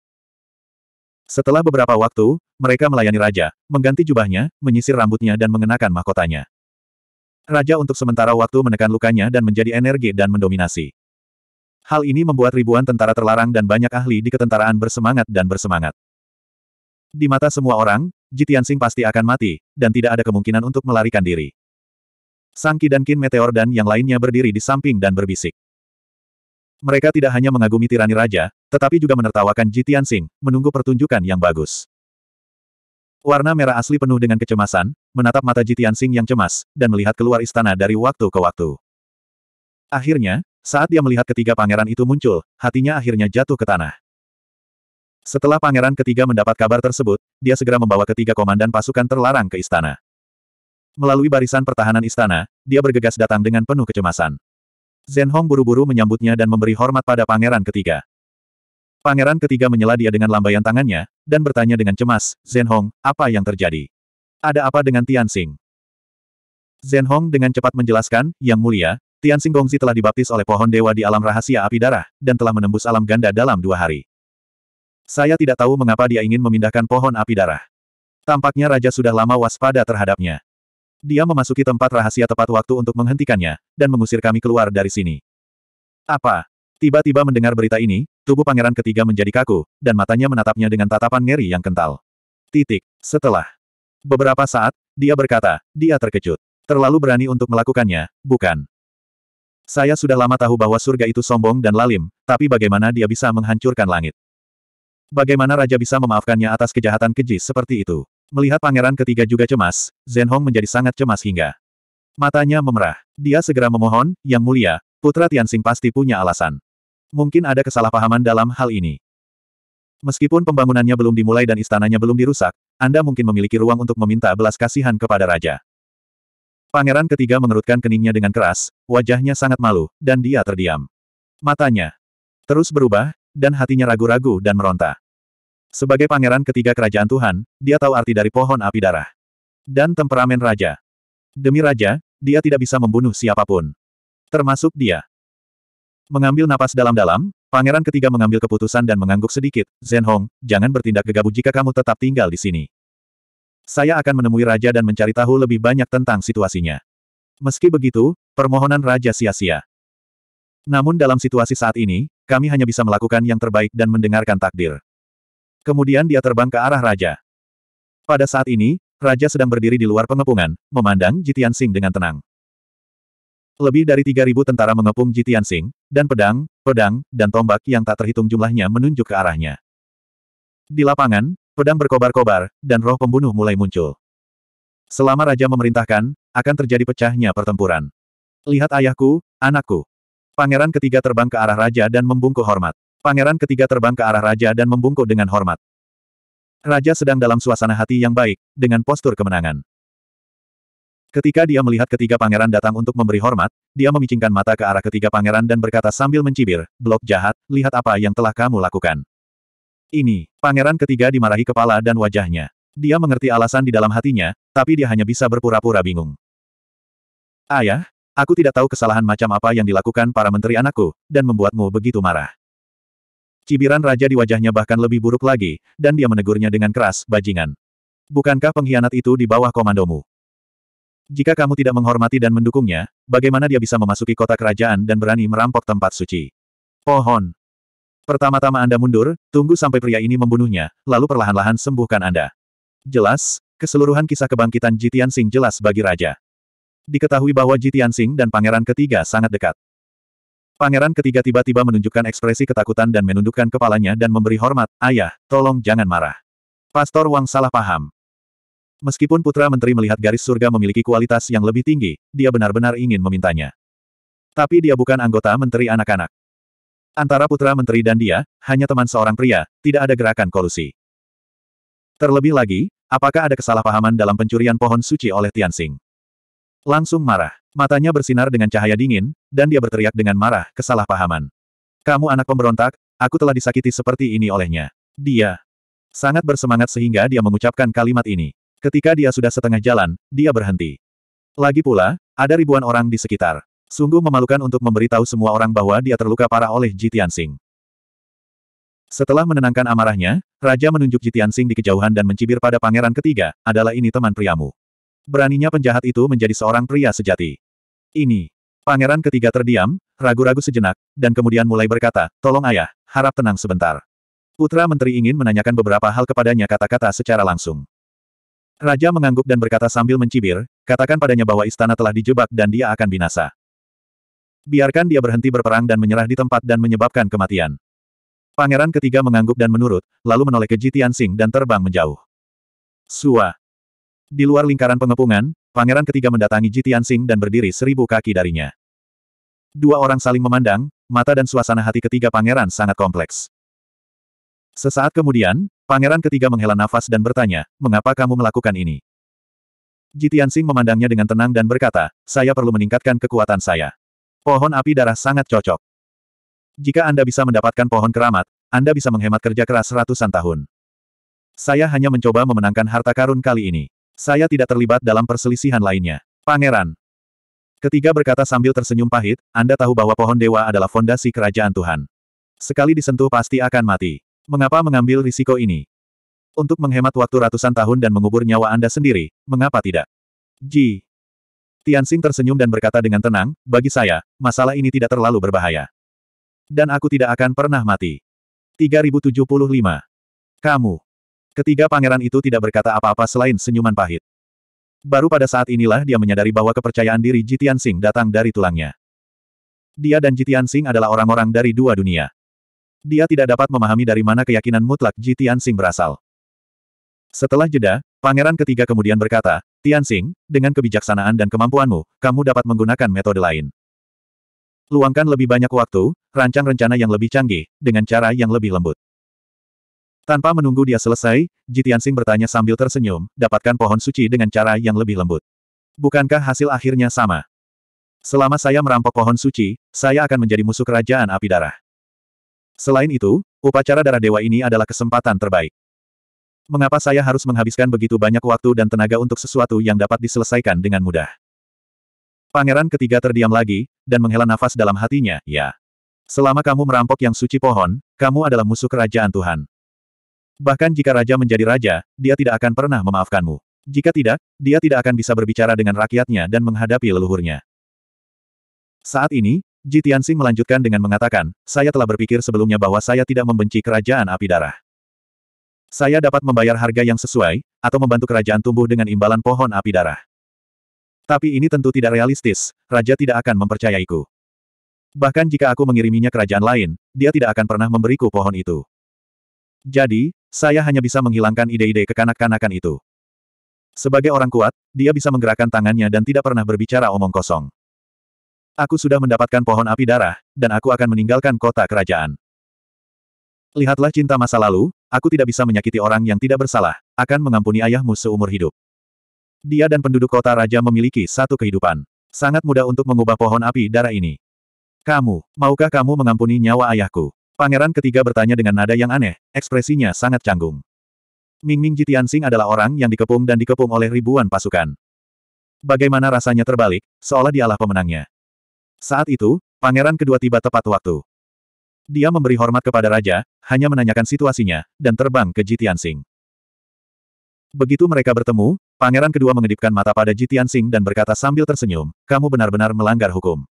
Setelah beberapa waktu, mereka melayani raja, mengganti jubahnya, menyisir rambutnya dan mengenakan mahkotanya. Raja untuk sementara waktu menekan lukanya dan menjadi energi dan mendominasi. Hal ini membuat ribuan tentara terlarang dan banyak ahli di ketentaraan bersemangat dan bersemangat. Di mata semua orang, Jitian Jitiansing pasti akan mati, dan tidak ada kemungkinan untuk melarikan diri. Sang Ki dan Kin Meteor dan yang lainnya berdiri di samping dan berbisik. Mereka tidak hanya mengagumi tirani raja, tetapi juga menertawakan Jitian Tianxing, menunggu pertunjukan yang bagus. Warna merah asli penuh dengan kecemasan, menatap mata Jitian Tianxing yang cemas, dan melihat keluar istana dari waktu ke waktu. Akhirnya, saat dia melihat ketiga pangeran itu muncul, hatinya akhirnya jatuh ke tanah. Setelah pangeran ketiga mendapat kabar tersebut, dia segera membawa ketiga komandan pasukan terlarang ke istana. Melalui barisan pertahanan istana, dia bergegas datang dengan penuh kecemasan. Zhen Hong buru-buru menyambutnya dan memberi hormat pada pangeran ketiga. Pangeran ketiga menyela dia dengan lambaian tangannya, dan bertanya dengan cemas, Zhen Hong, apa yang terjadi? Ada apa dengan Tian Xing? Zhen Hong dengan cepat menjelaskan, Yang Mulia, Tian Xing Gongzi telah dibaptis oleh pohon dewa di alam rahasia api darah, dan telah menembus alam ganda dalam dua hari. Saya tidak tahu mengapa dia ingin memindahkan pohon api darah. Tampaknya Raja sudah lama waspada terhadapnya. Dia memasuki tempat rahasia tepat waktu untuk menghentikannya, dan mengusir kami keluar dari sini. Apa? Tiba-tiba mendengar berita ini, tubuh pangeran ketiga menjadi kaku, dan matanya menatapnya dengan tatapan ngeri yang kental. Titik. Setelah beberapa saat, dia berkata, dia terkejut. Terlalu berani untuk melakukannya, bukan? Saya sudah lama tahu bahwa surga itu sombong dan lalim, tapi bagaimana dia bisa menghancurkan langit? Bagaimana raja bisa memaafkannya atas kejahatan keji seperti itu? Melihat pangeran ketiga juga cemas, Zhen Hong menjadi sangat cemas hingga matanya memerah. Dia segera memohon, Yang Mulia, Putra Tianxing pasti punya alasan. Mungkin ada kesalahpahaman dalam hal ini. Meskipun pembangunannya belum dimulai dan istananya belum dirusak, Anda mungkin memiliki ruang untuk meminta belas kasihan kepada Raja. Pangeran ketiga mengerutkan keningnya dengan keras, wajahnya sangat malu, dan dia terdiam. Matanya terus berubah, dan hatinya ragu-ragu dan meronta. Sebagai pangeran ketiga kerajaan Tuhan, dia tahu arti dari pohon api darah. Dan temperamen raja. Demi raja, dia tidak bisa membunuh siapapun. Termasuk dia. Mengambil napas dalam-dalam, pangeran ketiga mengambil keputusan dan mengangguk sedikit, Zen Hong, jangan bertindak gegabah jika kamu tetap tinggal di sini. Saya akan menemui raja dan mencari tahu lebih banyak tentang situasinya. Meski begitu, permohonan raja sia-sia. Namun dalam situasi saat ini, kami hanya bisa melakukan yang terbaik dan mendengarkan takdir. Kemudian dia terbang ke arah raja. Pada saat ini, raja sedang berdiri di luar pengepungan, memandang Jitian Sing dengan tenang. Lebih dari 3.000 tentara mengepung Jitian Sing, dan pedang, pedang, dan tombak yang tak terhitung jumlahnya menunjuk ke arahnya. Di lapangan, pedang berkobar-kobar, dan roh pembunuh mulai muncul. Selama raja memerintahkan, akan terjadi pecahnya pertempuran. Lihat ayahku, anakku. Pangeran ketiga terbang ke arah raja dan membungkuk hormat. Pangeran ketiga terbang ke arah raja dan membungkuk dengan hormat. Raja sedang dalam suasana hati yang baik, dengan postur kemenangan. Ketika dia melihat ketiga pangeran datang untuk memberi hormat, dia memicingkan mata ke arah ketiga pangeran dan berkata sambil mencibir, blok jahat, lihat apa yang telah kamu lakukan. Ini, pangeran ketiga dimarahi kepala dan wajahnya. Dia mengerti alasan di dalam hatinya, tapi dia hanya bisa berpura-pura bingung. Ayah, aku tidak tahu kesalahan macam apa yang dilakukan para menteri anakku, dan membuatmu begitu marah. Cibiran raja di wajahnya bahkan lebih buruk lagi, dan dia menegurnya dengan keras, bajingan. Bukankah pengkhianat itu di bawah komandomu? Jika kamu tidak menghormati dan mendukungnya, bagaimana dia bisa memasuki kota kerajaan dan berani merampok tempat suci? Pohon. Pertama-tama Anda mundur, tunggu sampai pria ini membunuhnya, lalu perlahan-lahan sembuhkan Anda. Jelas, keseluruhan kisah kebangkitan Jitian Sing jelas bagi raja. Diketahui bahwa Jitian Sing dan pangeran ketiga sangat dekat. Pangeran ketiga tiba-tiba menunjukkan ekspresi ketakutan dan menundukkan kepalanya dan memberi hormat, Ayah, tolong jangan marah. Pastor Wang salah paham. Meskipun putra menteri melihat garis surga memiliki kualitas yang lebih tinggi, dia benar-benar ingin memintanya. Tapi dia bukan anggota menteri anak-anak. Antara putra menteri dan dia, hanya teman seorang pria, tidak ada gerakan kolusi. Terlebih lagi, apakah ada kesalahpahaman dalam pencurian pohon suci oleh Tian Tianxing? Langsung marah. Matanya bersinar dengan cahaya dingin, dan dia berteriak dengan marah, kesalahpahaman. Kamu anak pemberontak, aku telah disakiti seperti ini olehnya. Dia sangat bersemangat sehingga dia mengucapkan kalimat ini. Ketika dia sudah setengah jalan, dia berhenti. Lagi pula, ada ribuan orang di sekitar. Sungguh memalukan untuk memberitahu semua orang bahwa dia terluka parah oleh Jitian Singh. Setelah menenangkan amarahnya, Raja menunjuk Jitian Singh di kejauhan dan mencibir pada pangeran ketiga, adalah ini teman priamu. Beraninya penjahat itu menjadi seorang pria sejati. Ini. Pangeran ketiga terdiam, ragu-ragu sejenak, dan kemudian mulai berkata, tolong ayah, harap tenang sebentar. Putra Menteri ingin menanyakan beberapa hal kepadanya kata-kata secara langsung. Raja mengangguk dan berkata sambil mencibir, katakan padanya bahwa istana telah dijebak dan dia akan binasa. Biarkan dia berhenti berperang dan menyerah di tempat dan menyebabkan kematian. Pangeran ketiga mengangguk dan menurut, lalu menoleh ke Jitian Sing dan terbang menjauh. Suah! Di luar lingkaran pengepungan, pangeran ketiga mendatangi Ji Tianxing dan berdiri seribu kaki darinya. Dua orang saling memandang, mata dan suasana hati ketiga pangeran sangat kompleks. Sesaat kemudian, pangeran ketiga menghela nafas dan bertanya, mengapa kamu melakukan ini? Ji Tianxing memandangnya dengan tenang dan berkata, saya perlu meningkatkan kekuatan saya. Pohon api darah sangat cocok. Jika Anda bisa mendapatkan pohon keramat, Anda bisa menghemat kerja keras ratusan tahun. Saya hanya mencoba memenangkan harta karun kali ini. Saya tidak terlibat dalam perselisihan lainnya. Pangeran. Ketiga berkata sambil tersenyum pahit, Anda tahu bahwa pohon dewa adalah fondasi kerajaan Tuhan. Sekali disentuh pasti akan mati. Mengapa mengambil risiko ini? Untuk menghemat waktu ratusan tahun dan mengubur nyawa Anda sendiri, mengapa tidak? Ji. Tianxing tersenyum dan berkata dengan tenang, bagi saya, masalah ini tidak terlalu berbahaya. Dan aku tidak akan pernah mati. 3075. Kamu. Ketiga pangeran itu tidak berkata apa-apa selain senyuman pahit. Baru pada saat inilah dia menyadari bahwa kepercayaan diri Jitian Sing datang dari tulangnya. Dia dan Jitian Sing adalah orang-orang dari dua dunia. Dia tidak dapat memahami dari mana keyakinan mutlak Jitian Sing berasal. Setelah jeda, pangeran ketiga kemudian berkata, Tian Sing, dengan kebijaksanaan dan kemampuanmu, kamu dapat menggunakan metode lain. Luangkan lebih banyak waktu, rancang rencana yang lebih canggih, dengan cara yang lebih lembut. Tanpa menunggu dia selesai, Jitiansing bertanya sambil tersenyum, dapatkan pohon suci dengan cara yang lebih lembut. Bukankah hasil akhirnya sama? Selama saya merampok pohon suci, saya akan menjadi musuh kerajaan api darah. Selain itu, upacara darah dewa ini adalah kesempatan terbaik. Mengapa saya harus menghabiskan begitu banyak waktu dan tenaga untuk sesuatu yang dapat diselesaikan dengan mudah? Pangeran ketiga terdiam lagi, dan menghela nafas dalam hatinya, ya. Selama kamu merampok yang suci pohon, kamu adalah musuh kerajaan Tuhan. Bahkan jika raja menjadi raja, dia tidak akan pernah memaafkanmu. Jika tidak, dia tidak akan bisa berbicara dengan rakyatnya dan menghadapi leluhurnya. Saat ini, Ji Tianxing melanjutkan dengan mengatakan, saya telah berpikir sebelumnya bahwa saya tidak membenci kerajaan api darah. Saya dapat membayar harga yang sesuai, atau membantu kerajaan tumbuh dengan imbalan pohon api darah. Tapi ini tentu tidak realistis, raja tidak akan mempercayaiku. Bahkan jika aku mengiriminya kerajaan lain, dia tidak akan pernah memberiku pohon itu. Jadi, saya hanya bisa menghilangkan ide-ide kekanak-kanakan itu. Sebagai orang kuat, dia bisa menggerakkan tangannya dan tidak pernah berbicara omong kosong. Aku sudah mendapatkan pohon api darah, dan aku akan meninggalkan kota kerajaan. Lihatlah cinta masa lalu, aku tidak bisa menyakiti orang yang tidak bersalah, akan mengampuni ayahmu seumur hidup. Dia dan penduduk kota raja memiliki satu kehidupan. Sangat mudah untuk mengubah pohon api darah ini. Kamu, maukah kamu mengampuni nyawa ayahku? Pangeran ketiga bertanya dengan nada yang aneh, ekspresinya sangat canggung. Ming Ming Jitiansing adalah orang yang dikepung dan dikepung oleh ribuan pasukan. Bagaimana rasanya terbalik, seolah dialah pemenangnya. Saat itu, pangeran kedua tiba tepat waktu. Dia memberi hormat kepada raja, hanya menanyakan situasinya, dan terbang ke Jitiansing. Begitu mereka bertemu, pangeran kedua mengedipkan mata pada Jitiansing dan berkata sambil tersenyum, kamu benar-benar melanggar hukum.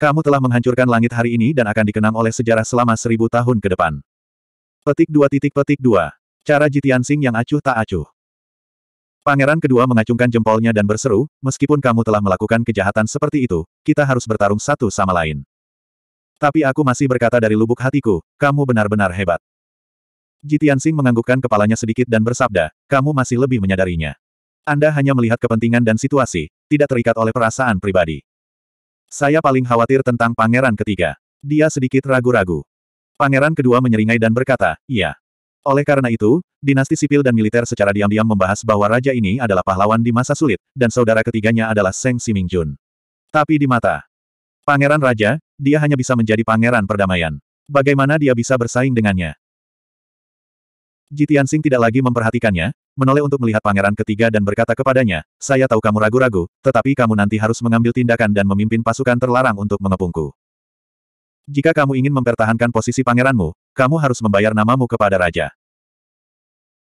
Kamu telah menghancurkan langit hari ini dan akan dikenang oleh sejarah selama seribu tahun ke depan. Petik dua titik petik dua. Cara Jitiansing yang acuh tak acuh. Pangeran kedua mengacungkan jempolnya dan berseru, meskipun kamu telah melakukan kejahatan seperti itu, kita harus bertarung satu sama lain. Tapi aku masih berkata dari lubuk hatiku, kamu benar-benar hebat. Jitiansing menganggukkan kepalanya sedikit dan bersabda, kamu masih lebih menyadarinya. Anda hanya melihat kepentingan dan situasi, tidak terikat oleh perasaan pribadi. Saya paling khawatir tentang pangeran ketiga. Dia sedikit ragu-ragu. Pangeran kedua menyeringai dan berkata, iya. Oleh karena itu, dinasti sipil dan militer secara diam-diam membahas bahwa raja ini adalah pahlawan di masa sulit, dan saudara ketiganya adalah Seng Simingjun. Tapi di mata pangeran raja, dia hanya bisa menjadi pangeran perdamaian. Bagaimana dia bisa bersaing dengannya? Jitian Sing tidak lagi memperhatikannya, menoleh untuk melihat pangeran ketiga dan berkata kepadanya, saya tahu kamu ragu-ragu, tetapi kamu nanti harus mengambil tindakan dan memimpin pasukan terlarang untuk mengepungku. Jika kamu ingin mempertahankan posisi pangeranmu, kamu harus membayar namamu kepada raja.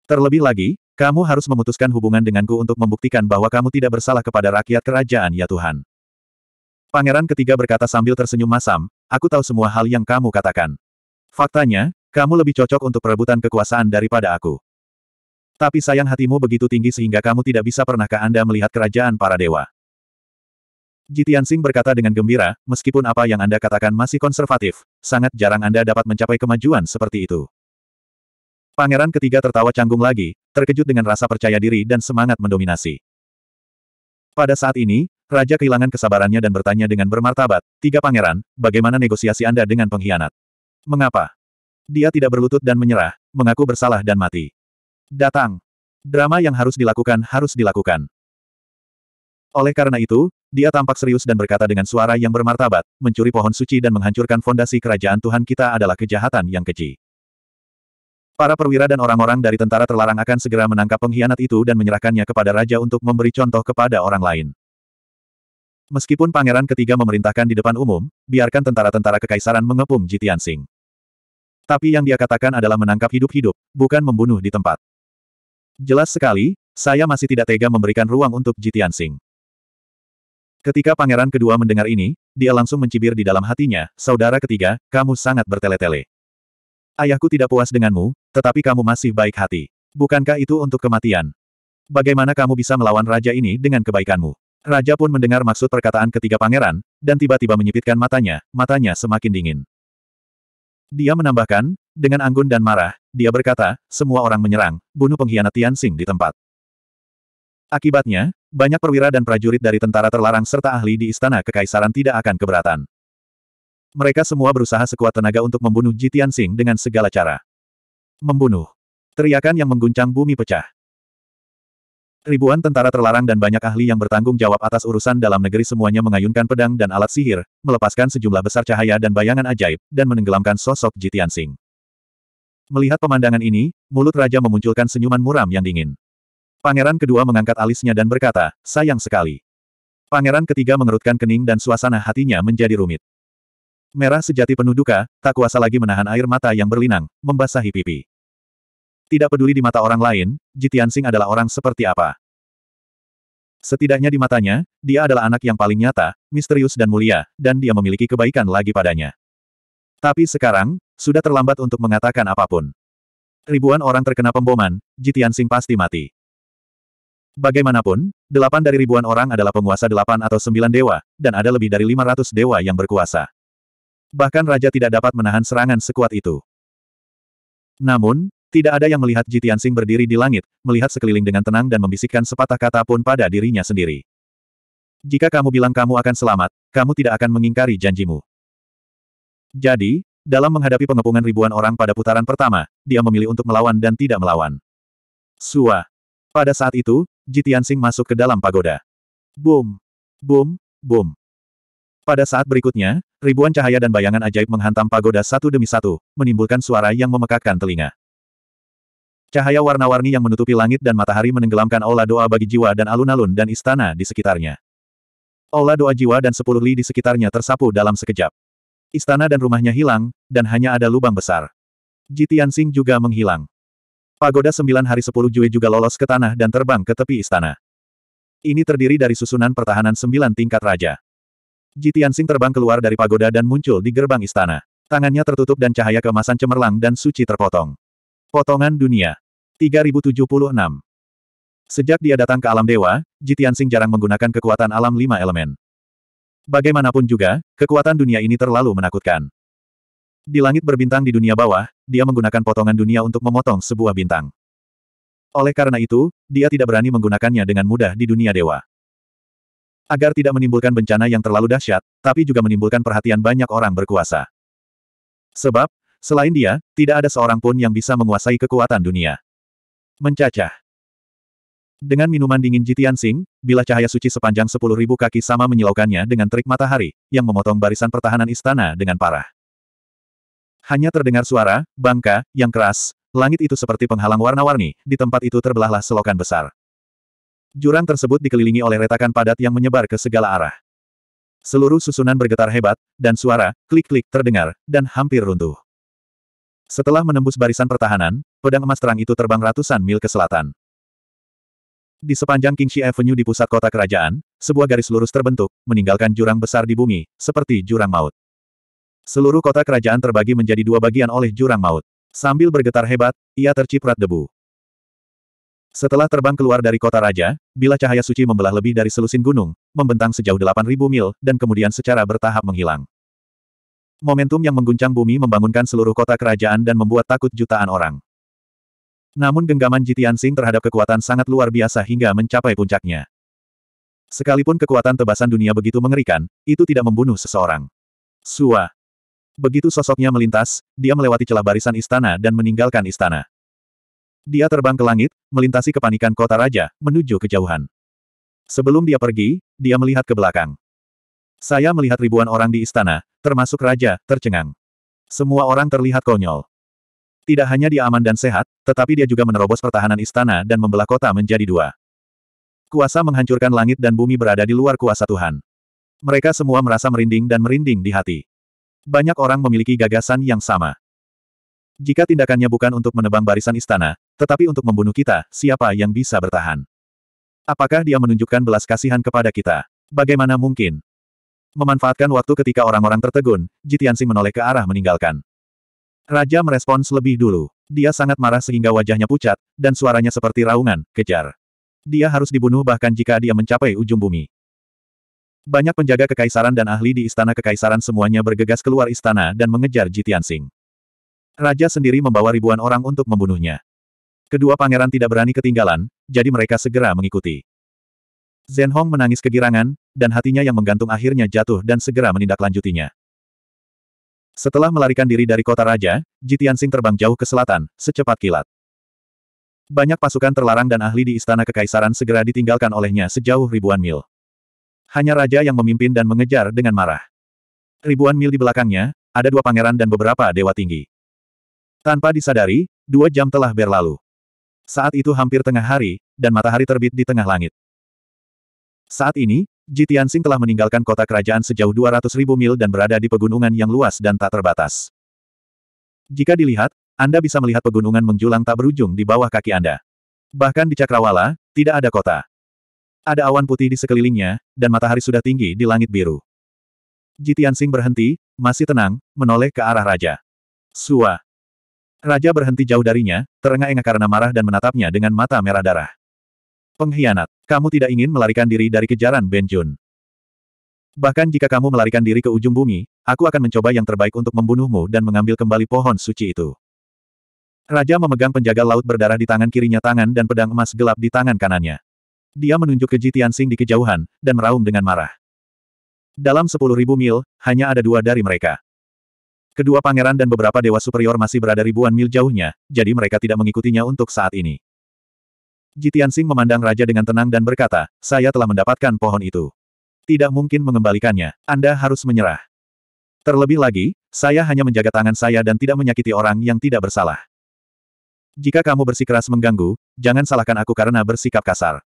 Terlebih lagi, kamu harus memutuskan hubungan denganku untuk membuktikan bahwa kamu tidak bersalah kepada rakyat kerajaan ya Tuhan. Pangeran ketiga berkata sambil tersenyum masam, aku tahu semua hal yang kamu katakan. Faktanya, kamu lebih cocok untuk perebutan kekuasaan daripada aku. Tapi sayang hatimu begitu tinggi sehingga kamu tidak bisa pernahkah Anda melihat kerajaan para dewa. Jitian Sing berkata dengan gembira, meskipun apa yang Anda katakan masih konservatif, sangat jarang Anda dapat mencapai kemajuan seperti itu. Pangeran ketiga tertawa canggung lagi, terkejut dengan rasa percaya diri dan semangat mendominasi. Pada saat ini, Raja kehilangan kesabarannya dan bertanya dengan bermartabat, Tiga pangeran, bagaimana negosiasi Anda dengan pengkhianat? Mengapa? Dia tidak berlutut dan menyerah, mengaku bersalah dan mati. Datang. Drama yang harus dilakukan harus dilakukan. Oleh karena itu, dia tampak serius dan berkata dengan suara yang bermartabat, mencuri pohon suci dan menghancurkan fondasi kerajaan Tuhan kita adalah kejahatan yang keji. Para perwira dan orang-orang dari tentara terlarang akan segera menangkap pengkhianat itu dan menyerahkannya kepada raja untuk memberi contoh kepada orang lain. Meskipun pangeran ketiga memerintahkan di depan umum, biarkan tentara-tentara kekaisaran mengepung Jitian Sing. Tapi yang dia katakan adalah menangkap hidup-hidup, bukan membunuh di tempat. Jelas sekali, saya masih tidak tega memberikan ruang untuk Jitian Sing. Ketika pangeran kedua mendengar ini, dia langsung mencibir di dalam hatinya, saudara ketiga, kamu sangat bertele-tele. Ayahku tidak puas denganmu, tetapi kamu masih baik hati. Bukankah itu untuk kematian? Bagaimana kamu bisa melawan raja ini dengan kebaikanmu? Raja pun mendengar maksud perkataan ketiga pangeran, dan tiba-tiba menyipitkan matanya, matanya semakin dingin. Dia menambahkan, dengan anggun dan marah, dia berkata, semua orang menyerang, bunuh pengkhianat Tianxing di tempat. Akibatnya, banyak perwira dan prajurit dari tentara terlarang serta ahli di istana kekaisaran tidak akan keberatan. Mereka semua berusaha sekuat tenaga untuk membunuh Ji Tianxing dengan segala cara. Membunuh. Teriakan yang mengguncang bumi pecah. Ribuan tentara terlarang dan banyak ahli yang bertanggung jawab atas urusan dalam negeri semuanya mengayunkan pedang dan alat sihir, melepaskan sejumlah besar cahaya dan bayangan ajaib, dan menenggelamkan sosok Jitian Sing. Melihat pemandangan ini, mulut raja memunculkan senyuman muram yang dingin. Pangeran kedua mengangkat alisnya dan berkata, sayang sekali. Pangeran ketiga mengerutkan kening dan suasana hatinya menjadi rumit. Merah sejati penuh duka, tak kuasa lagi menahan air mata yang berlinang, membasahi pipi. Tidak peduli di mata orang lain, Jitiansing adalah orang seperti apa. Setidaknya di matanya, dia adalah anak yang paling nyata, misterius dan mulia, dan dia memiliki kebaikan lagi padanya. Tapi sekarang, sudah terlambat untuk mengatakan apapun. Ribuan orang terkena pemboman, Jitiansing pasti mati. Bagaimanapun, delapan dari ribuan orang adalah penguasa delapan atau sembilan dewa, dan ada lebih dari lima ratus dewa yang berkuasa. Bahkan raja tidak dapat menahan serangan sekuat itu. Namun, tidak ada yang melihat Ji Tianxing berdiri di langit, melihat sekeliling dengan tenang dan membisikkan sepatah kata pun pada dirinya sendiri. Jika kamu bilang kamu akan selamat, kamu tidak akan mengingkari janjimu. Jadi, dalam menghadapi pengepungan ribuan orang pada putaran pertama, dia memilih untuk melawan dan tidak melawan. Sua. Pada saat itu, Ji Tianxing masuk ke dalam pagoda. Boom. Boom. Boom. Pada saat berikutnya, ribuan cahaya dan bayangan ajaib menghantam pagoda satu demi satu, menimbulkan suara yang memekakkan telinga. Cahaya warna-warni yang menutupi langit dan matahari menenggelamkan aula doa bagi jiwa dan alun-alun dan istana di sekitarnya. Aula doa jiwa dan sepuluh li di sekitarnya tersapu dalam sekejap. Istana dan rumahnya hilang, dan hanya ada lubang besar. Jitian Sing juga menghilang. Pagoda sembilan hari sepuluh Jue juga lolos ke tanah dan terbang ke tepi istana. Ini terdiri dari susunan pertahanan sembilan tingkat raja. Jitian Sing terbang keluar dari pagoda dan muncul di gerbang istana. Tangannya tertutup dan cahaya keemasan cemerlang dan suci terpotong. Potongan dunia. 3076. Sejak dia datang ke alam dewa, Jitian Sing jarang menggunakan kekuatan alam lima elemen. Bagaimanapun juga, kekuatan dunia ini terlalu menakutkan. Di langit berbintang di dunia bawah, dia menggunakan potongan dunia untuk memotong sebuah bintang. Oleh karena itu, dia tidak berani menggunakannya dengan mudah di dunia dewa. Agar tidak menimbulkan bencana yang terlalu dahsyat, tapi juga menimbulkan perhatian banyak orang berkuasa. Sebab, selain dia, tidak ada seorang pun yang bisa menguasai kekuatan dunia. Mencacah. Dengan minuman dingin Jitian Sing, bila cahaya suci sepanjang sepuluh ribu kaki sama menyilaukannya dengan terik matahari, yang memotong barisan pertahanan istana dengan parah. Hanya terdengar suara, bangka, yang keras, langit itu seperti penghalang warna-warni, di tempat itu terbelahlah selokan besar. Jurang tersebut dikelilingi oleh retakan padat yang menyebar ke segala arah. Seluruh susunan bergetar hebat, dan suara, klik-klik terdengar, dan hampir runtuh. Setelah menembus barisan pertahanan, pedang emas terang itu terbang ratusan mil ke selatan. Di sepanjang Kingshi Avenue di pusat kota kerajaan, sebuah garis lurus terbentuk, meninggalkan jurang besar di bumi, seperti jurang maut. Seluruh kota kerajaan terbagi menjadi dua bagian oleh jurang maut. Sambil bergetar hebat, ia terciprat debu. Setelah terbang keluar dari kota raja, bila cahaya suci membelah lebih dari selusin gunung, membentang sejauh 8.000 mil, dan kemudian secara bertahap menghilang. Momentum yang mengguncang bumi membangunkan seluruh kota kerajaan dan membuat takut jutaan orang. Namun genggaman Jitian Sing terhadap kekuatan sangat luar biasa hingga mencapai puncaknya. Sekalipun kekuatan tebasan dunia begitu mengerikan, itu tidak membunuh seseorang. Sua. Begitu sosoknya melintas, dia melewati celah barisan istana dan meninggalkan istana. Dia terbang ke langit, melintasi kepanikan kota raja, menuju kejauhan. Sebelum dia pergi, dia melihat ke belakang. Saya melihat ribuan orang di istana, termasuk raja, tercengang. Semua orang terlihat konyol. Tidak hanya dia aman dan sehat, tetapi dia juga menerobos pertahanan istana dan membelah kota menjadi dua. Kuasa menghancurkan langit dan bumi berada di luar kuasa Tuhan. Mereka semua merasa merinding dan merinding di hati. Banyak orang memiliki gagasan yang sama. Jika tindakannya bukan untuk menebang barisan istana, tetapi untuk membunuh kita, siapa yang bisa bertahan? Apakah dia menunjukkan belas kasihan kepada kita? Bagaimana mungkin? Memanfaatkan waktu ketika orang-orang tertegun, Jitiansing menoleh ke arah meninggalkan. Raja merespons lebih dulu. Dia sangat marah sehingga wajahnya pucat, dan suaranya seperti raungan, kejar. Dia harus dibunuh bahkan jika dia mencapai ujung bumi. Banyak penjaga kekaisaran dan ahli di istana kekaisaran semuanya bergegas keluar istana dan mengejar Jitiansing. Raja sendiri membawa ribuan orang untuk membunuhnya. Kedua pangeran tidak berani ketinggalan, jadi mereka segera mengikuti. Zhen Hong menangis kegirangan, dan hatinya yang menggantung akhirnya jatuh dan segera menindaklanjutinya. Setelah melarikan diri dari kota raja, Jitiansing terbang jauh ke selatan, secepat kilat. Banyak pasukan terlarang dan ahli di istana kekaisaran segera ditinggalkan olehnya sejauh ribuan mil. Hanya raja yang memimpin dan mengejar dengan marah. Ribuan mil di belakangnya, ada dua pangeran dan beberapa dewa tinggi. Tanpa disadari, dua jam telah berlalu. Saat itu hampir tengah hari, dan matahari terbit di tengah langit. Saat ini, Ji Tianxing telah meninggalkan kota kerajaan sejauh 200 ribu mil dan berada di pegunungan yang luas dan tak terbatas. Jika dilihat, Anda bisa melihat pegunungan menjulang tak berujung di bawah kaki Anda. Bahkan di Cakrawala, tidak ada kota. Ada awan putih di sekelilingnya, dan matahari sudah tinggi di langit biru. Ji Tianxing berhenti, masih tenang, menoleh ke arah raja. Sua. Raja berhenti jauh darinya, terengah-engah karena marah dan menatapnya dengan mata merah darah. Pengkhianat. Kamu tidak ingin melarikan diri dari kejaran Ben Jun. Bahkan jika kamu melarikan diri ke ujung bumi, aku akan mencoba yang terbaik untuk membunuhmu dan mengambil kembali pohon suci itu. Raja memegang penjaga laut berdarah di tangan kirinya tangan dan pedang emas gelap di tangan kanannya. Dia menunjuk ke Jitian Sing di kejauhan, dan meraung dengan marah. Dalam sepuluh ribu mil, hanya ada dua dari mereka. Kedua pangeran dan beberapa dewa superior masih berada ribuan mil jauhnya, jadi mereka tidak mengikutinya untuk saat ini. Jitian Jitiansing memandang raja dengan tenang dan berkata, saya telah mendapatkan pohon itu. Tidak mungkin mengembalikannya, Anda harus menyerah. Terlebih lagi, saya hanya menjaga tangan saya dan tidak menyakiti orang yang tidak bersalah. Jika kamu bersikeras mengganggu, jangan salahkan aku karena bersikap kasar.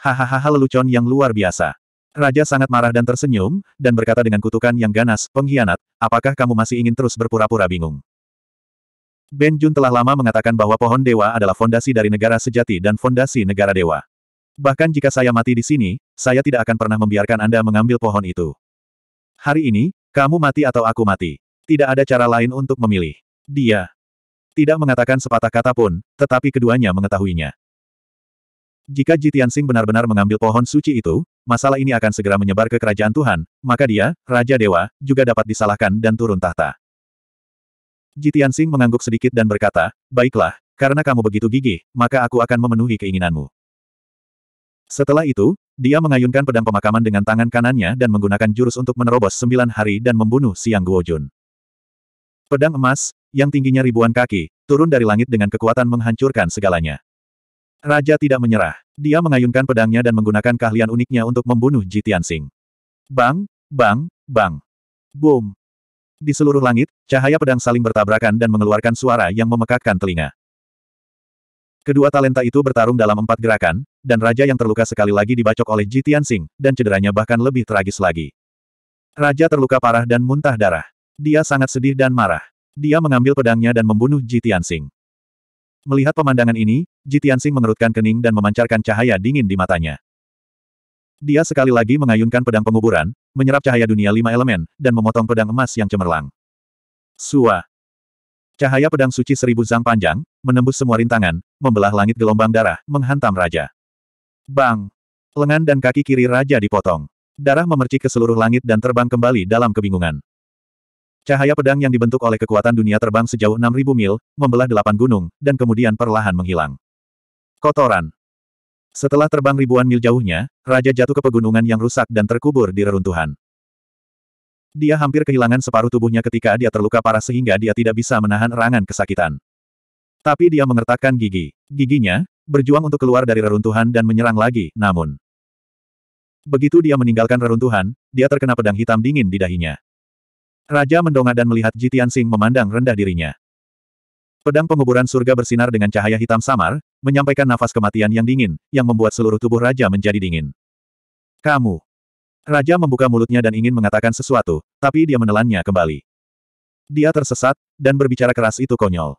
Hahaha lelucon yang luar biasa. Raja sangat marah dan tersenyum, dan berkata dengan kutukan yang ganas, pengkhianat, apakah kamu masih ingin terus berpura-pura bingung? Ben Jun telah lama mengatakan bahwa pohon dewa adalah fondasi dari negara sejati dan fondasi negara dewa. Bahkan jika saya mati di sini, saya tidak akan pernah membiarkan Anda mengambil pohon itu. Hari ini, kamu mati atau aku mati. Tidak ada cara lain untuk memilih. Dia tidak mengatakan sepatah kata pun, tetapi keduanya mengetahuinya. Jika Jitiansing benar-benar mengambil pohon suci itu, masalah ini akan segera menyebar ke kerajaan Tuhan, maka dia, Raja Dewa, juga dapat disalahkan dan turun tahta. Jitian Sing mengangguk sedikit dan berkata, Baiklah, karena kamu begitu gigih, maka aku akan memenuhi keinginanmu. Setelah itu, dia mengayunkan pedang pemakaman dengan tangan kanannya dan menggunakan jurus untuk menerobos sembilan hari dan membunuh Siang Guojun. Pedang emas, yang tingginya ribuan kaki, turun dari langit dengan kekuatan menghancurkan segalanya. Raja tidak menyerah. Dia mengayunkan pedangnya dan menggunakan keahlian uniknya untuk membunuh Jitian Sing. Bang, bang, bang. Boom. Di seluruh langit, cahaya pedang saling bertabrakan dan mengeluarkan suara yang memekakkan telinga. Kedua talenta itu bertarung dalam empat gerakan, dan raja yang terluka sekali lagi dibacok oleh Ji Tianxing, dan cederanya bahkan lebih tragis lagi. Raja terluka parah dan muntah darah. Dia sangat sedih dan marah. Dia mengambil pedangnya dan membunuh Ji Tianxing. Melihat pemandangan ini, Ji Tianxing mengerutkan kening dan memancarkan cahaya dingin di matanya. Dia sekali lagi mengayunkan pedang penguburan, menyerap cahaya dunia lima elemen, dan memotong pedang emas yang cemerlang. Sua. Cahaya pedang suci seribu zang panjang, menembus semua rintangan, membelah langit gelombang darah, menghantam raja. Bang! Lengan dan kaki kiri raja dipotong. Darah memercik ke seluruh langit dan terbang kembali dalam kebingungan. Cahaya pedang yang dibentuk oleh kekuatan dunia terbang sejauh 6.000 mil, membelah delapan gunung, dan kemudian perlahan menghilang. Kotoran. Setelah terbang ribuan mil jauhnya, Raja jatuh ke pegunungan yang rusak dan terkubur di reruntuhan. Dia hampir kehilangan separuh tubuhnya ketika dia terluka parah sehingga dia tidak bisa menahan erangan kesakitan. Tapi dia mengertakkan gigi. Giginya, berjuang untuk keluar dari reruntuhan dan menyerang lagi, namun. Begitu dia meninggalkan reruntuhan, dia terkena pedang hitam dingin di dahinya. Raja mendongak dan melihat Jitian Sing memandang rendah dirinya. Pedang penguburan surga bersinar dengan cahaya hitam samar, menyampaikan nafas kematian yang dingin, yang membuat seluruh tubuh raja menjadi dingin. Kamu. Raja membuka mulutnya dan ingin mengatakan sesuatu, tapi dia menelannya kembali. Dia tersesat, dan berbicara keras itu konyol.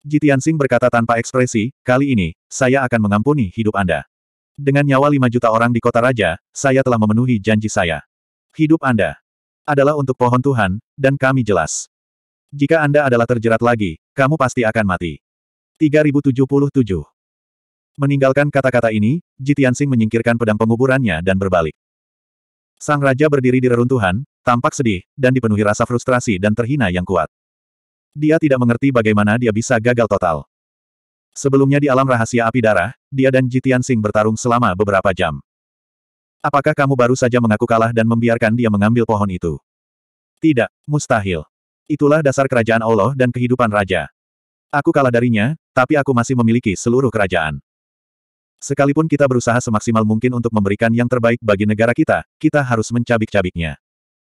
Jitian Singh berkata tanpa ekspresi, kali ini, saya akan mengampuni hidup Anda. Dengan nyawa lima juta orang di kota raja, saya telah memenuhi janji saya. Hidup Anda adalah untuk pohon Tuhan, dan kami jelas. Jika Anda adalah terjerat lagi, kamu pasti akan mati. 3077. Meninggalkan kata-kata ini, Jitian Jitiansing menyingkirkan pedang penguburannya dan berbalik. Sang Raja berdiri di reruntuhan, tampak sedih, dan dipenuhi rasa frustrasi dan terhina yang kuat. Dia tidak mengerti bagaimana dia bisa gagal total. Sebelumnya di alam rahasia api darah, dia dan Jitian Jitiansing bertarung selama beberapa jam. Apakah kamu baru saja mengaku kalah dan membiarkan dia mengambil pohon itu? Tidak, mustahil. Itulah dasar kerajaan Allah dan kehidupan raja. Aku kalah darinya, tapi aku masih memiliki seluruh kerajaan. Sekalipun kita berusaha semaksimal mungkin untuk memberikan yang terbaik bagi negara kita, kita harus mencabik-cabiknya.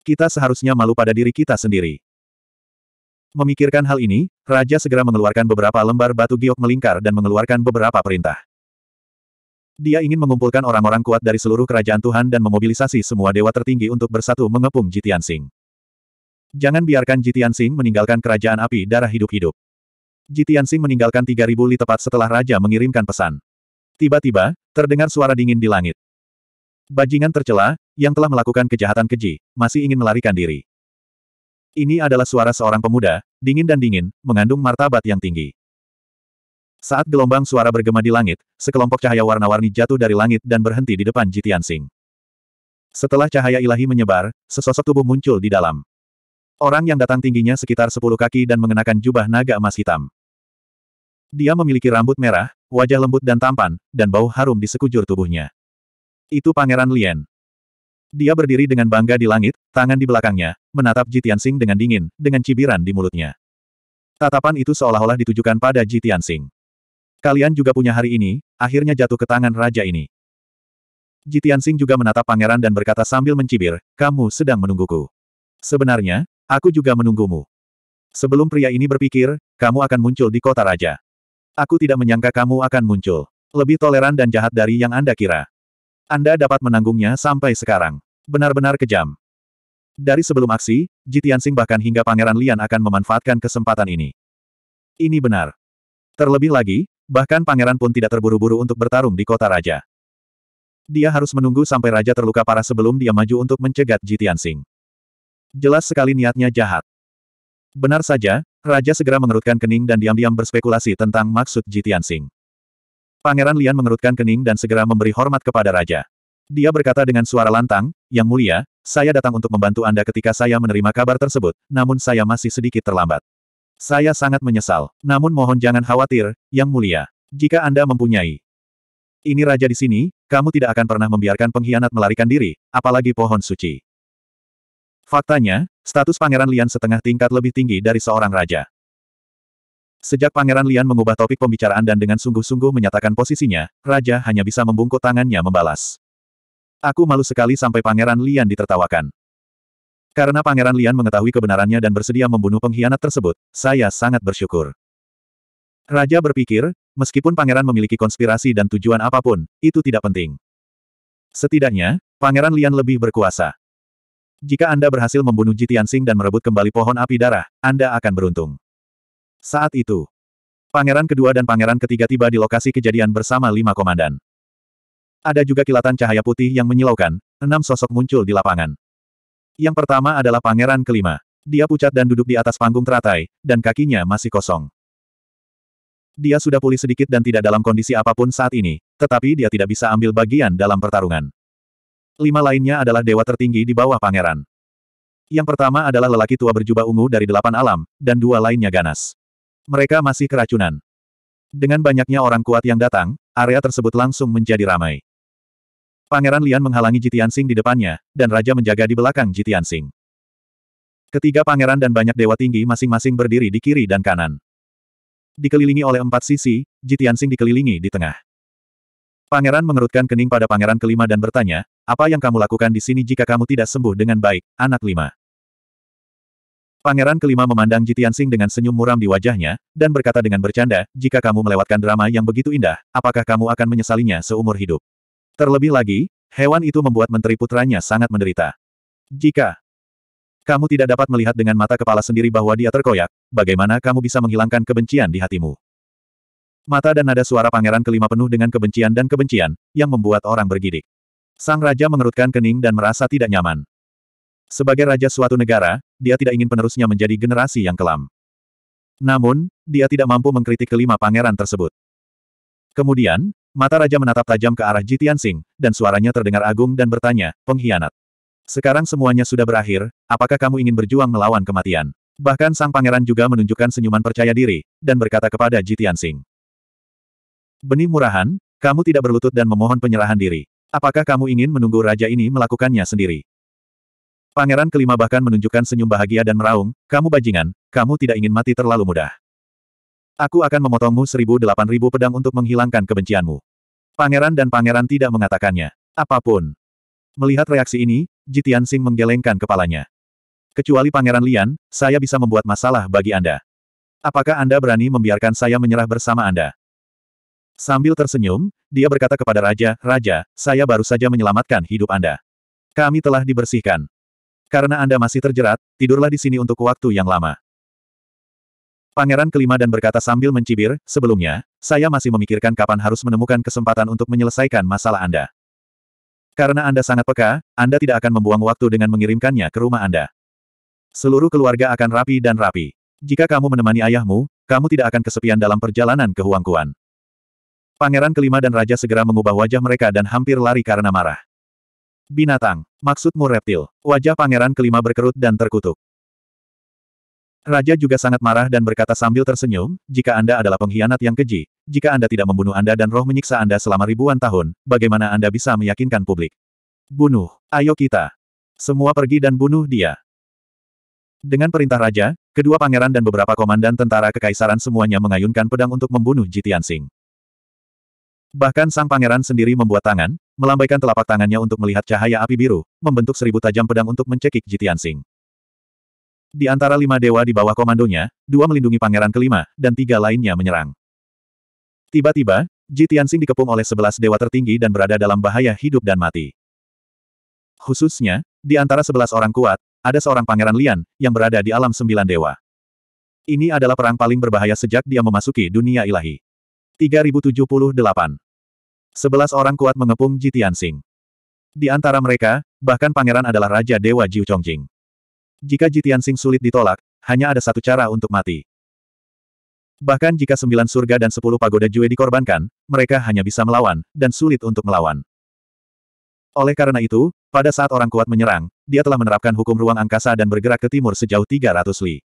Kita seharusnya malu pada diri kita sendiri. Memikirkan hal ini, Raja segera mengeluarkan beberapa lembar batu giok melingkar dan mengeluarkan beberapa perintah. Dia ingin mengumpulkan orang-orang kuat dari seluruh kerajaan Tuhan dan memobilisasi semua dewa tertinggi untuk bersatu mengepung Jitian Singh. Jangan biarkan Jitian Singh meninggalkan kerajaan api darah hidup-hidup. Ji Tianxing meninggalkan 3000 li tepat setelah raja mengirimkan pesan. Tiba-tiba, terdengar suara dingin di langit. Bajingan tercela, yang telah melakukan kejahatan keji, masih ingin melarikan diri. Ini adalah suara seorang pemuda, dingin dan dingin, mengandung martabat yang tinggi. Saat gelombang suara bergema di langit, sekelompok cahaya warna-warni jatuh dari langit dan berhenti di depan Ji Tianxing. Setelah cahaya ilahi menyebar, sesosok tubuh muncul di dalam. Orang yang datang tingginya sekitar 10 kaki dan mengenakan jubah naga emas hitam. Dia memiliki rambut merah, wajah lembut dan tampan, dan bau harum di sekujur tubuhnya. Itu Pangeran Lien. Dia berdiri dengan bangga di langit, tangan di belakangnya, menatap Ji Tianxing dengan dingin, dengan cibiran di mulutnya. Tatapan itu seolah-olah ditujukan pada Ji Tianxing. Kalian juga punya hari ini, akhirnya jatuh ke tangan raja ini. Ji Tianxing juga menatap pangeran dan berkata sambil mencibir, kamu sedang menungguku. Sebenarnya, aku juga menunggumu. Sebelum pria ini berpikir, kamu akan muncul di kota raja. Aku tidak menyangka kamu akan muncul. Lebih toleran dan jahat dari yang Anda kira. Anda dapat menanggungnya sampai sekarang. Benar-benar kejam. Dari sebelum aksi, Jitiansing bahkan hingga Pangeran Lian akan memanfaatkan kesempatan ini. Ini benar. Terlebih lagi, bahkan Pangeran pun tidak terburu-buru untuk bertarung di kota raja. Dia harus menunggu sampai raja terluka parah sebelum dia maju untuk mencegat Jitiansing. Jelas sekali niatnya jahat. Benar saja, Raja segera mengerutkan kening dan diam-diam berspekulasi tentang maksud Jitian Sing. Pangeran Lian mengerutkan kening dan segera memberi hormat kepada Raja. Dia berkata dengan suara lantang, Yang mulia, saya datang untuk membantu Anda ketika saya menerima kabar tersebut, namun saya masih sedikit terlambat. Saya sangat menyesal, namun mohon jangan khawatir, Yang mulia. Jika Anda mempunyai ini raja di sini, kamu tidak akan pernah membiarkan pengkhianat melarikan diri, apalagi pohon suci. Faktanya, status Pangeran Lian setengah tingkat lebih tinggi dari seorang raja. Sejak Pangeran Lian mengubah topik pembicaraan dan dengan sungguh-sungguh menyatakan posisinya, raja hanya bisa membungkuk tangannya membalas. Aku malu sekali sampai Pangeran Lian ditertawakan. Karena Pangeran Lian mengetahui kebenarannya dan bersedia membunuh pengkhianat tersebut, saya sangat bersyukur. Raja berpikir, meskipun Pangeran memiliki konspirasi dan tujuan apapun, itu tidak penting. Setidaknya, Pangeran Lian lebih berkuasa. Jika Anda berhasil membunuh Jitiansing dan merebut kembali pohon api darah, Anda akan beruntung. Saat itu, Pangeran kedua dan pangeran ketiga tiba di lokasi kejadian bersama lima komandan. Ada juga kilatan cahaya putih yang menyilaukan, enam sosok muncul di lapangan. Yang pertama adalah pangeran kelima. Dia pucat dan duduk di atas panggung teratai, dan kakinya masih kosong. Dia sudah pulih sedikit dan tidak dalam kondisi apapun saat ini, tetapi dia tidak bisa ambil bagian dalam pertarungan. Lima lainnya adalah dewa tertinggi di bawah pangeran. Yang pertama adalah lelaki tua berjubah ungu dari delapan alam, dan dua lainnya ganas. Mereka masih keracunan. Dengan banyaknya orang kuat yang datang, area tersebut langsung menjadi ramai. Pangeran Lian menghalangi Jitian Sing di depannya, dan Raja menjaga di belakang Jitian Sing. Ketiga pangeran dan banyak dewa tinggi masing-masing berdiri di kiri dan kanan. Dikelilingi oleh empat sisi, Jitian Sing dikelilingi di tengah. Pangeran mengerutkan kening pada pangeran kelima dan bertanya, apa yang kamu lakukan di sini jika kamu tidak sembuh dengan baik, anak lima? Pangeran kelima memandang Jitian Jitiansing dengan senyum muram di wajahnya, dan berkata dengan bercanda, jika kamu melewatkan drama yang begitu indah, apakah kamu akan menyesalinya seumur hidup? Terlebih lagi, hewan itu membuat menteri putranya sangat menderita. Jika kamu tidak dapat melihat dengan mata kepala sendiri bahwa dia terkoyak, bagaimana kamu bisa menghilangkan kebencian di hatimu? Mata dan nada suara pangeran kelima penuh dengan kebencian dan kebencian, yang membuat orang bergidik. Sang raja mengerutkan kening dan merasa tidak nyaman. Sebagai raja suatu negara, dia tidak ingin penerusnya menjadi generasi yang kelam. Namun, dia tidak mampu mengkritik kelima pangeran tersebut. Kemudian, mata raja menatap tajam ke arah Jitian Singh dan suaranya terdengar agung dan bertanya, pengkhianat. Sekarang semuanya sudah berakhir, apakah kamu ingin berjuang melawan kematian? Bahkan sang pangeran juga menunjukkan senyuman percaya diri, dan berkata kepada Jitian Singh, Benih murahan, kamu tidak berlutut dan memohon penyerahan diri. Apakah kamu ingin menunggu raja ini melakukannya sendiri? Pangeran kelima bahkan menunjukkan senyum bahagia dan meraung, kamu bajingan, kamu tidak ingin mati terlalu mudah. Aku akan memotongmu seribu delapan ribu pedang untuk menghilangkan kebencianmu. Pangeran dan pangeran tidak mengatakannya. Apapun. Melihat reaksi ini, Jitian Sing menggelengkan kepalanya. Kecuali Pangeran Lian, saya bisa membuat masalah bagi Anda. Apakah Anda berani membiarkan saya menyerah bersama Anda? Sambil tersenyum, dia berkata kepada Raja, Raja, saya baru saja menyelamatkan hidup Anda. Kami telah dibersihkan. Karena Anda masih terjerat, tidurlah di sini untuk waktu yang lama. Pangeran kelima dan berkata sambil mencibir, sebelumnya, saya masih memikirkan kapan harus menemukan kesempatan untuk menyelesaikan masalah Anda. Karena Anda sangat peka, Anda tidak akan membuang waktu dengan mengirimkannya ke rumah Anda. Seluruh keluarga akan rapi dan rapi. Jika kamu menemani ayahmu, kamu tidak akan kesepian dalam perjalanan ke Huangkuan. Pangeran kelima dan raja segera mengubah wajah mereka dan hampir lari karena marah. Binatang, maksudmu reptil. Wajah pangeran kelima berkerut dan terkutuk. Raja juga sangat marah dan berkata sambil tersenyum, jika Anda adalah pengkhianat yang keji, jika Anda tidak membunuh Anda dan roh menyiksa Anda selama ribuan tahun, bagaimana Anda bisa meyakinkan publik? Bunuh, ayo kita. Semua pergi dan bunuh dia. Dengan perintah raja, kedua pangeran dan beberapa komandan tentara kekaisaran semuanya mengayunkan pedang untuk membunuh Jitian Singh. Bahkan sang pangeran sendiri membuat tangan, melambaikan telapak tangannya untuk melihat cahaya api biru, membentuk seribu tajam pedang untuk mencekik Jitian Sing. Di antara lima dewa di bawah komandonya, dua melindungi pangeran kelima, dan tiga lainnya menyerang. Tiba-tiba, Jitian Sing dikepung oleh sebelas dewa tertinggi dan berada dalam bahaya hidup dan mati. Khususnya, di antara sebelas orang kuat, ada seorang pangeran Lian, yang berada di alam sembilan dewa. Ini adalah perang paling berbahaya sejak dia memasuki dunia ilahi. 3078. Sebelas orang kuat mengepung Ji Tianxing. Di antara mereka, bahkan pangeran adalah Raja Dewa Jiu Chongjing. Jika Ji Tianxing sulit ditolak, hanya ada satu cara untuk mati. Bahkan jika sembilan surga dan sepuluh pagoda Jue dikorbankan, mereka hanya bisa melawan, dan sulit untuk melawan. Oleh karena itu, pada saat orang kuat menyerang, dia telah menerapkan hukum ruang angkasa dan bergerak ke timur sejauh 300 li.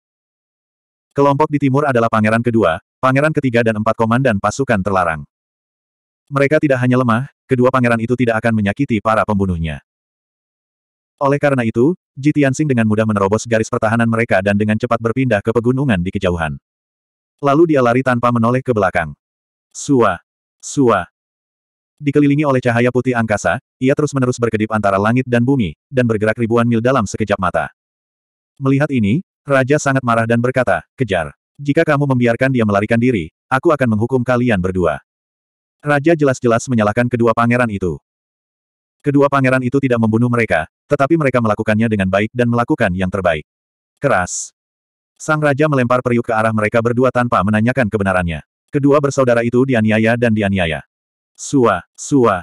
Kelompok di timur adalah pangeran kedua, pangeran ketiga dan empat komandan pasukan terlarang. Mereka tidak hanya lemah, kedua pangeran itu tidak akan menyakiti para pembunuhnya. Oleh karena itu, Ji Tianxing dengan mudah menerobos garis pertahanan mereka dan dengan cepat berpindah ke pegunungan di kejauhan. Lalu dia lari tanpa menoleh ke belakang. Sua! Sua! Dikelilingi oleh cahaya putih angkasa, ia terus-menerus berkedip antara langit dan bumi, dan bergerak ribuan mil dalam sekejap mata. Melihat ini, Raja sangat marah dan berkata, kejar. Jika kamu membiarkan dia melarikan diri, aku akan menghukum kalian berdua. Raja jelas-jelas menyalahkan kedua pangeran itu. Kedua pangeran itu tidak membunuh mereka, tetapi mereka melakukannya dengan baik dan melakukan yang terbaik. Keras. Sang Raja melempar periuk ke arah mereka berdua tanpa menanyakan kebenarannya. Kedua bersaudara itu dianiaya dan dianiaya. Sua, sua.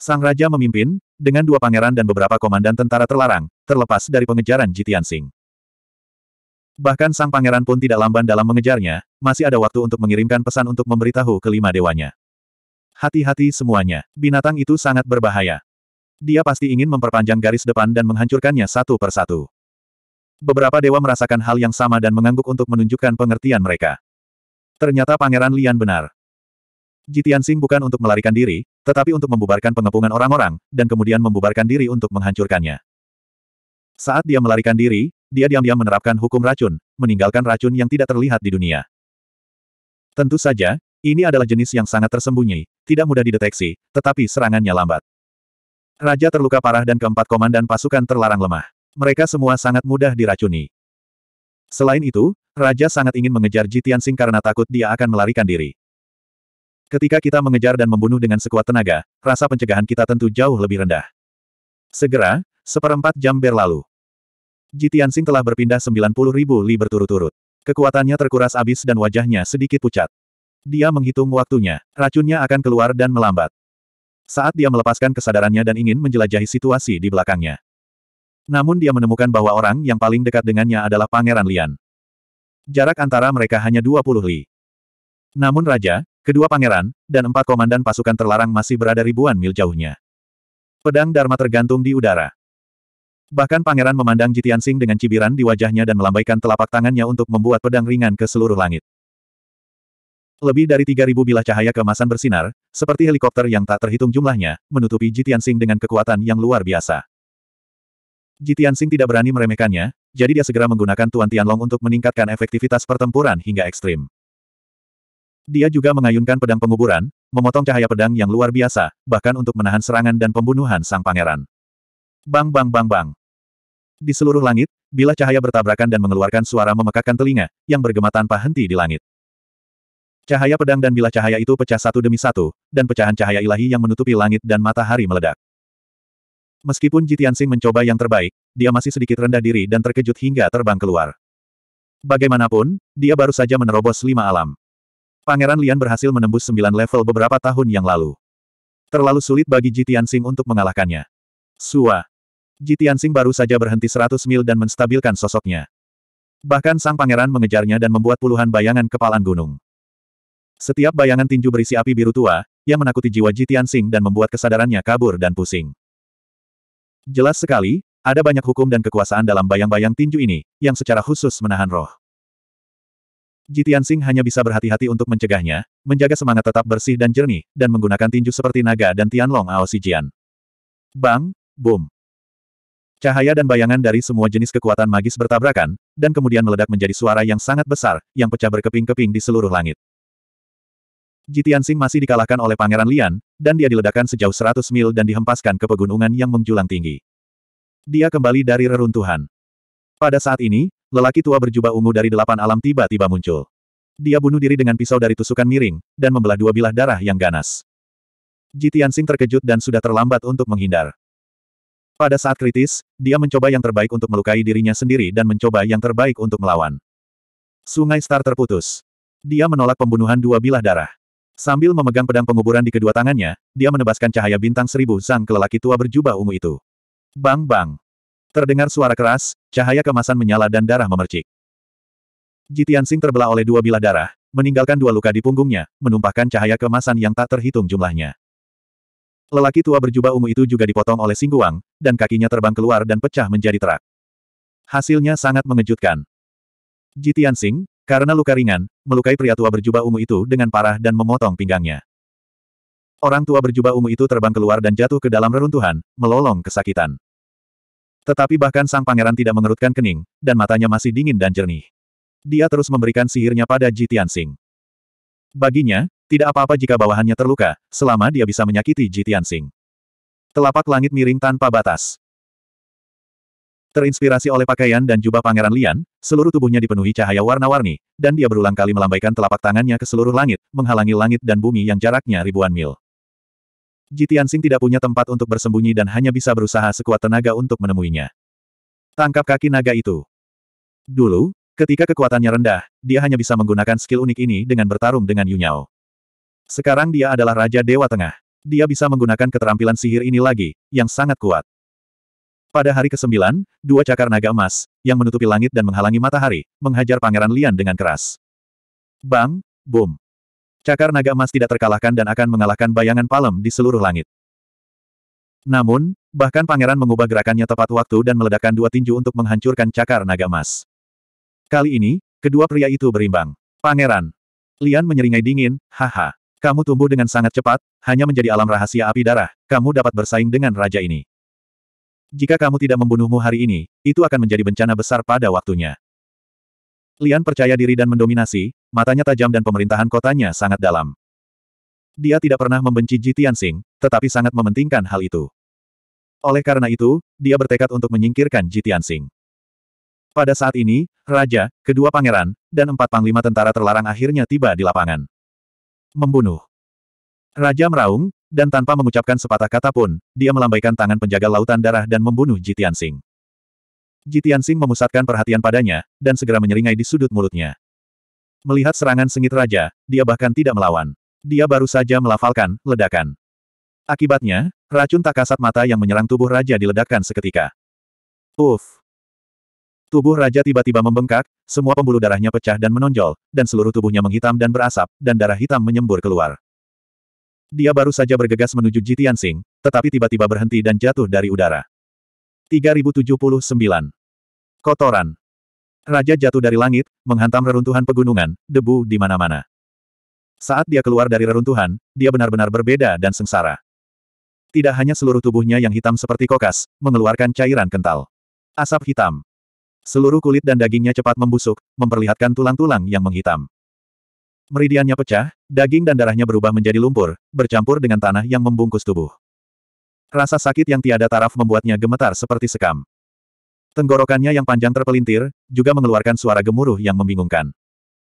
Sang Raja memimpin, dengan dua pangeran dan beberapa komandan tentara terlarang, terlepas dari pengejaran Jitian Singh. Bahkan sang pangeran pun tidak lamban dalam mengejarnya, masih ada waktu untuk mengirimkan pesan untuk memberitahu kelima dewanya. Hati-hati semuanya, binatang itu sangat berbahaya. Dia pasti ingin memperpanjang garis depan dan menghancurkannya satu per satu. Beberapa dewa merasakan hal yang sama dan mengangguk untuk menunjukkan pengertian mereka. Ternyata Pangeran Lian benar. Jitian Sing bukan untuk melarikan diri, tetapi untuk membubarkan pengepungan orang-orang, dan kemudian membubarkan diri untuk menghancurkannya. Saat dia melarikan diri, dia diam-diam menerapkan hukum racun, meninggalkan racun yang tidak terlihat di dunia. Tentu saja, ini adalah jenis yang sangat tersembunyi, tidak mudah dideteksi, tetapi serangannya lambat. Raja terluka parah dan keempat komandan pasukan terlarang lemah. Mereka semua sangat mudah diracuni. Selain itu, Raja sangat ingin mengejar Jitian Sing karena takut dia akan melarikan diri. Ketika kita mengejar dan membunuh dengan sekuat tenaga, rasa pencegahan kita tentu jauh lebih rendah. Segera, seperempat jam berlalu. Ji Tianxing telah berpindah 90 ribu li berturut-turut. Kekuatannya terkuras abis dan wajahnya sedikit pucat. Dia menghitung waktunya. Racunnya akan keluar dan melambat. Saat dia melepaskan kesadarannya dan ingin menjelajahi situasi di belakangnya. Namun dia menemukan bahwa orang yang paling dekat dengannya adalah Pangeran Lian. Jarak antara mereka hanya 20 li. Namun Raja, kedua pangeran, dan empat komandan pasukan terlarang masih berada ribuan mil jauhnya. Pedang Dharma tergantung di udara. Bahkan pangeran memandang Jitian Sing dengan cibiran di wajahnya dan melambaikan telapak tangannya untuk membuat pedang ringan ke seluruh langit. Lebih dari 3.000 bilah cahaya kemasan bersinar, seperti helikopter yang tak terhitung jumlahnya, menutupi Jitian Sing dengan kekuatan yang luar biasa. Jitian Sing tidak berani meremehkannya, jadi dia segera menggunakan Tuan Tianlong untuk meningkatkan efektivitas pertempuran hingga ekstrim. Dia juga mengayunkan pedang penguburan, memotong cahaya pedang yang luar biasa, bahkan untuk menahan serangan dan pembunuhan sang pangeran. Bang bang bang bang. Di seluruh langit, bila cahaya bertabrakan dan mengeluarkan suara memekakkan telinga, yang bergema tanpa henti di langit. Cahaya pedang dan bila cahaya itu pecah satu demi satu, dan pecahan cahaya ilahi yang menutupi langit dan matahari meledak. Meskipun Sing mencoba yang terbaik, dia masih sedikit rendah diri dan terkejut hingga terbang keluar. Bagaimanapun, dia baru saja menerobos lima alam. Pangeran Lian berhasil menembus sembilan level beberapa tahun yang lalu. Terlalu sulit bagi Sing untuk mengalahkannya. Suah. Ji Tianxing baru saja berhenti seratus mil dan menstabilkan sosoknya. Bahkan sang pangeran mengejarnya dan membuat puluhan bayangan kepalan gunung. Setiap bayangan tinju berisi api biru tua, yang menakuti jiwa Ji Tianxing dan membuat kesadarannya kabur dan pusing. Jelas sekali, ada banyak hukum dan kekuasaan dalam bayang-bayang tinju ini, yang secara khusus menahan roh. Ji Tianxing hanya bisa berhati-hati untuk mencegahnya, menjaga semangat tetap bersih dan jernih, dan menggunakan tinju seperti naga dan Tianlong Ao Xijian. Bang, boom. Cahaya dan bayangan dari semua jenis kekuatan magis bertabrakan, dan kemudian meledak menjadi suara yang sangat besar, yang pecah berkeping-keping di seluruh langit. Jitiansing masih dikalahkan oleh Pangeran Lian, dan dia diledakkan sejauh 100 mil dan dihempaskan ke pegunungan yang menjulang tinggi. Dia kembali dari reruntuhan. Pada saat ini, lelaki tua berjubah ungu dari delapan alam tiba-tiba muncul. Dia bunuh diri dengan pisau dari tusukan miring, dan membelah dua bilah darah yang ganas. Jitiansing terkejut dan sudah terlambat untuk menghindar. Pada saat kritis, dia mencoba yang terbaik untuk melukai dirinya sendiri dan mencoba yang terbaik untuk melawan. Sungai Star terputus. Dia menolak pembunuhan dua bilah darah. Sambil memegang pedang penguburan di kedua tangannya, dia menebaskan cahaya bintang seribu sang ke tua berjubah ungu itu. Bang bang. Terdengar suara keras, cahaya kemasan menyala dan darah memercik. Jitian Sing terbelah oleh dua bilah darah, meninggalkan dua luka di punggungnya, menumpahkan cahaya kemasan yang tak terhitung jumlahnya. Lelaki tua berjubah ungu itu juga dipotong oleh Singguang, dan kakinya terbang keluar dan pecah menjadi terak. Hasilnya sangat mengejutkan. Jitian Sing, karena luka ringan, melukai pria tua berjubah ungu itu dengan parah dan memotong pinggangnya. Orang tua berjubah ungu itu terbang keluar dan jatuh ke dalam reruntuhan, melolong kesakitan. Tetapi bahkan sang pangeran tidak mengerutkan kening, dan matanya masih dingin dan jernih. Dia terus memberikan sihirnya pada Jitian Sing. Baginya, tidak apa-apa jika bawahannya terluka, selama dia bisa menyakiti Ji Tianxing. Telapak langit miring tanpa batas. Terinspirasi oleh pakaian dan jubah Pangeran Lian, seluruh tubuhnya dipenuhi cahaya warna-warni, dan dia berulang kali melambaikan telapak tangannya ke seluruh langit, menghalangi langit dan bumi yang jaraknya ribuan mil. Sing tidak punya tempat untuk bersembunyi dan hanya bisa berusaha sekuat tenaga untuk menemuinya. Tangkap kaki naga itu. Dulu, ketika kekuatannya rendah, dia hanya bisa menggunakan skill unik ini dengan bertarung dengan Yunyao. Sekarang dia adalah Raja Dewa Tengah. Dia bisa menggunakan keterampilan sihir ini lagi, yang sangat kuat. Pada hari ke-9, dua cakar naga emas, yang menutupi langit dan menghalangi matahari, menghajar Pangeran Lian dengan keras. Bang, boom. Cakar naga emas tidak terkalahkan dan akan mengalahkan bayangan palem di seluruh langit. Namun, bahkan pangeran mengubah gerakannya tepat waktu dan meledakkan dua tinju untuk menghancurkan cakar naga emas. Kali ini, kedua pria itu berimbang. Pangeran. Lian menyeringai dingin, haha. Kamu tumbuh dengan sangat cepat, hanya menjadi alam rahasia api darah, kamu dapat bersaing dengan raja ini. Jika kamu tidak membunuhmu hari ini, itu akan menjadi bencana besar pada waktunya. Lian percaya diri dan mendominasi, matanya tajam dan pemerintahan kotanya sangat dalam. Dia tidak pernah membenci Ji Tianxing, tetapi sangat mementingkan hal itu. Oleh karena itu, dia bertekad untuk menyingkirkan Ji Tianxing. Pada saat ini, raja, kedua pangeran, dan empat panglima tentara terlarang akhirnya tiba di lapangan membunuh. Raja meraung, dan tanpa mengucapkan sepatah kata pun, dia melambaikan tangan penjaga lautan darah dan membunuh Jitian Sing. Jitian Sing memusatkan perhatian padanya, dan segera menyeringai di sudut mulutnya. Melihat serangan sengit raja, dia bahkan tidak melawan. Dia baru saja melafalkan, ledakan. Akibatnya, racun tak kasat mata yang menyerang tubuh raja diledakkan seketika. Uff, Tubuh raja tiba-tiba membengkak, semua pembuluh darahnya pecah dan menonjol, dan seluruh tubuhnya menghitam dan berasap, dan darah hitam menyembur keluar. Dia baru saja bergegas menuju Jitian Sing, tetapi tiba-tiba berhenti dan jatuh dari udara. 3079. Kotoran. Raja jatuh dari langit, menghantam reruntuhan pegunungan, debu di mana-mana. Saat dia keluar dari reruntuhan, dia benar-benar berbeda dan sengsara. Tidak hanya seluruh tubuhnya yang hitam seperti kokas, mengeluarkan cairan kental. Asap hitam. Seluruh kulit dan dagingnya cepat membusuk, memperlihatkan tulang-tulang yang menghitam. Meridiannya pecah, daging dan darahnya berubah menjadi lumpur, bercampur dengan tanah yang membungkus tubuh. Rasa sakit yang tiada taraf membuatnya gemetar seperti sekam. Tenggorokannya yang panjang terpelintir, juga mengeluarkan suara gemuruh yang membingungkan.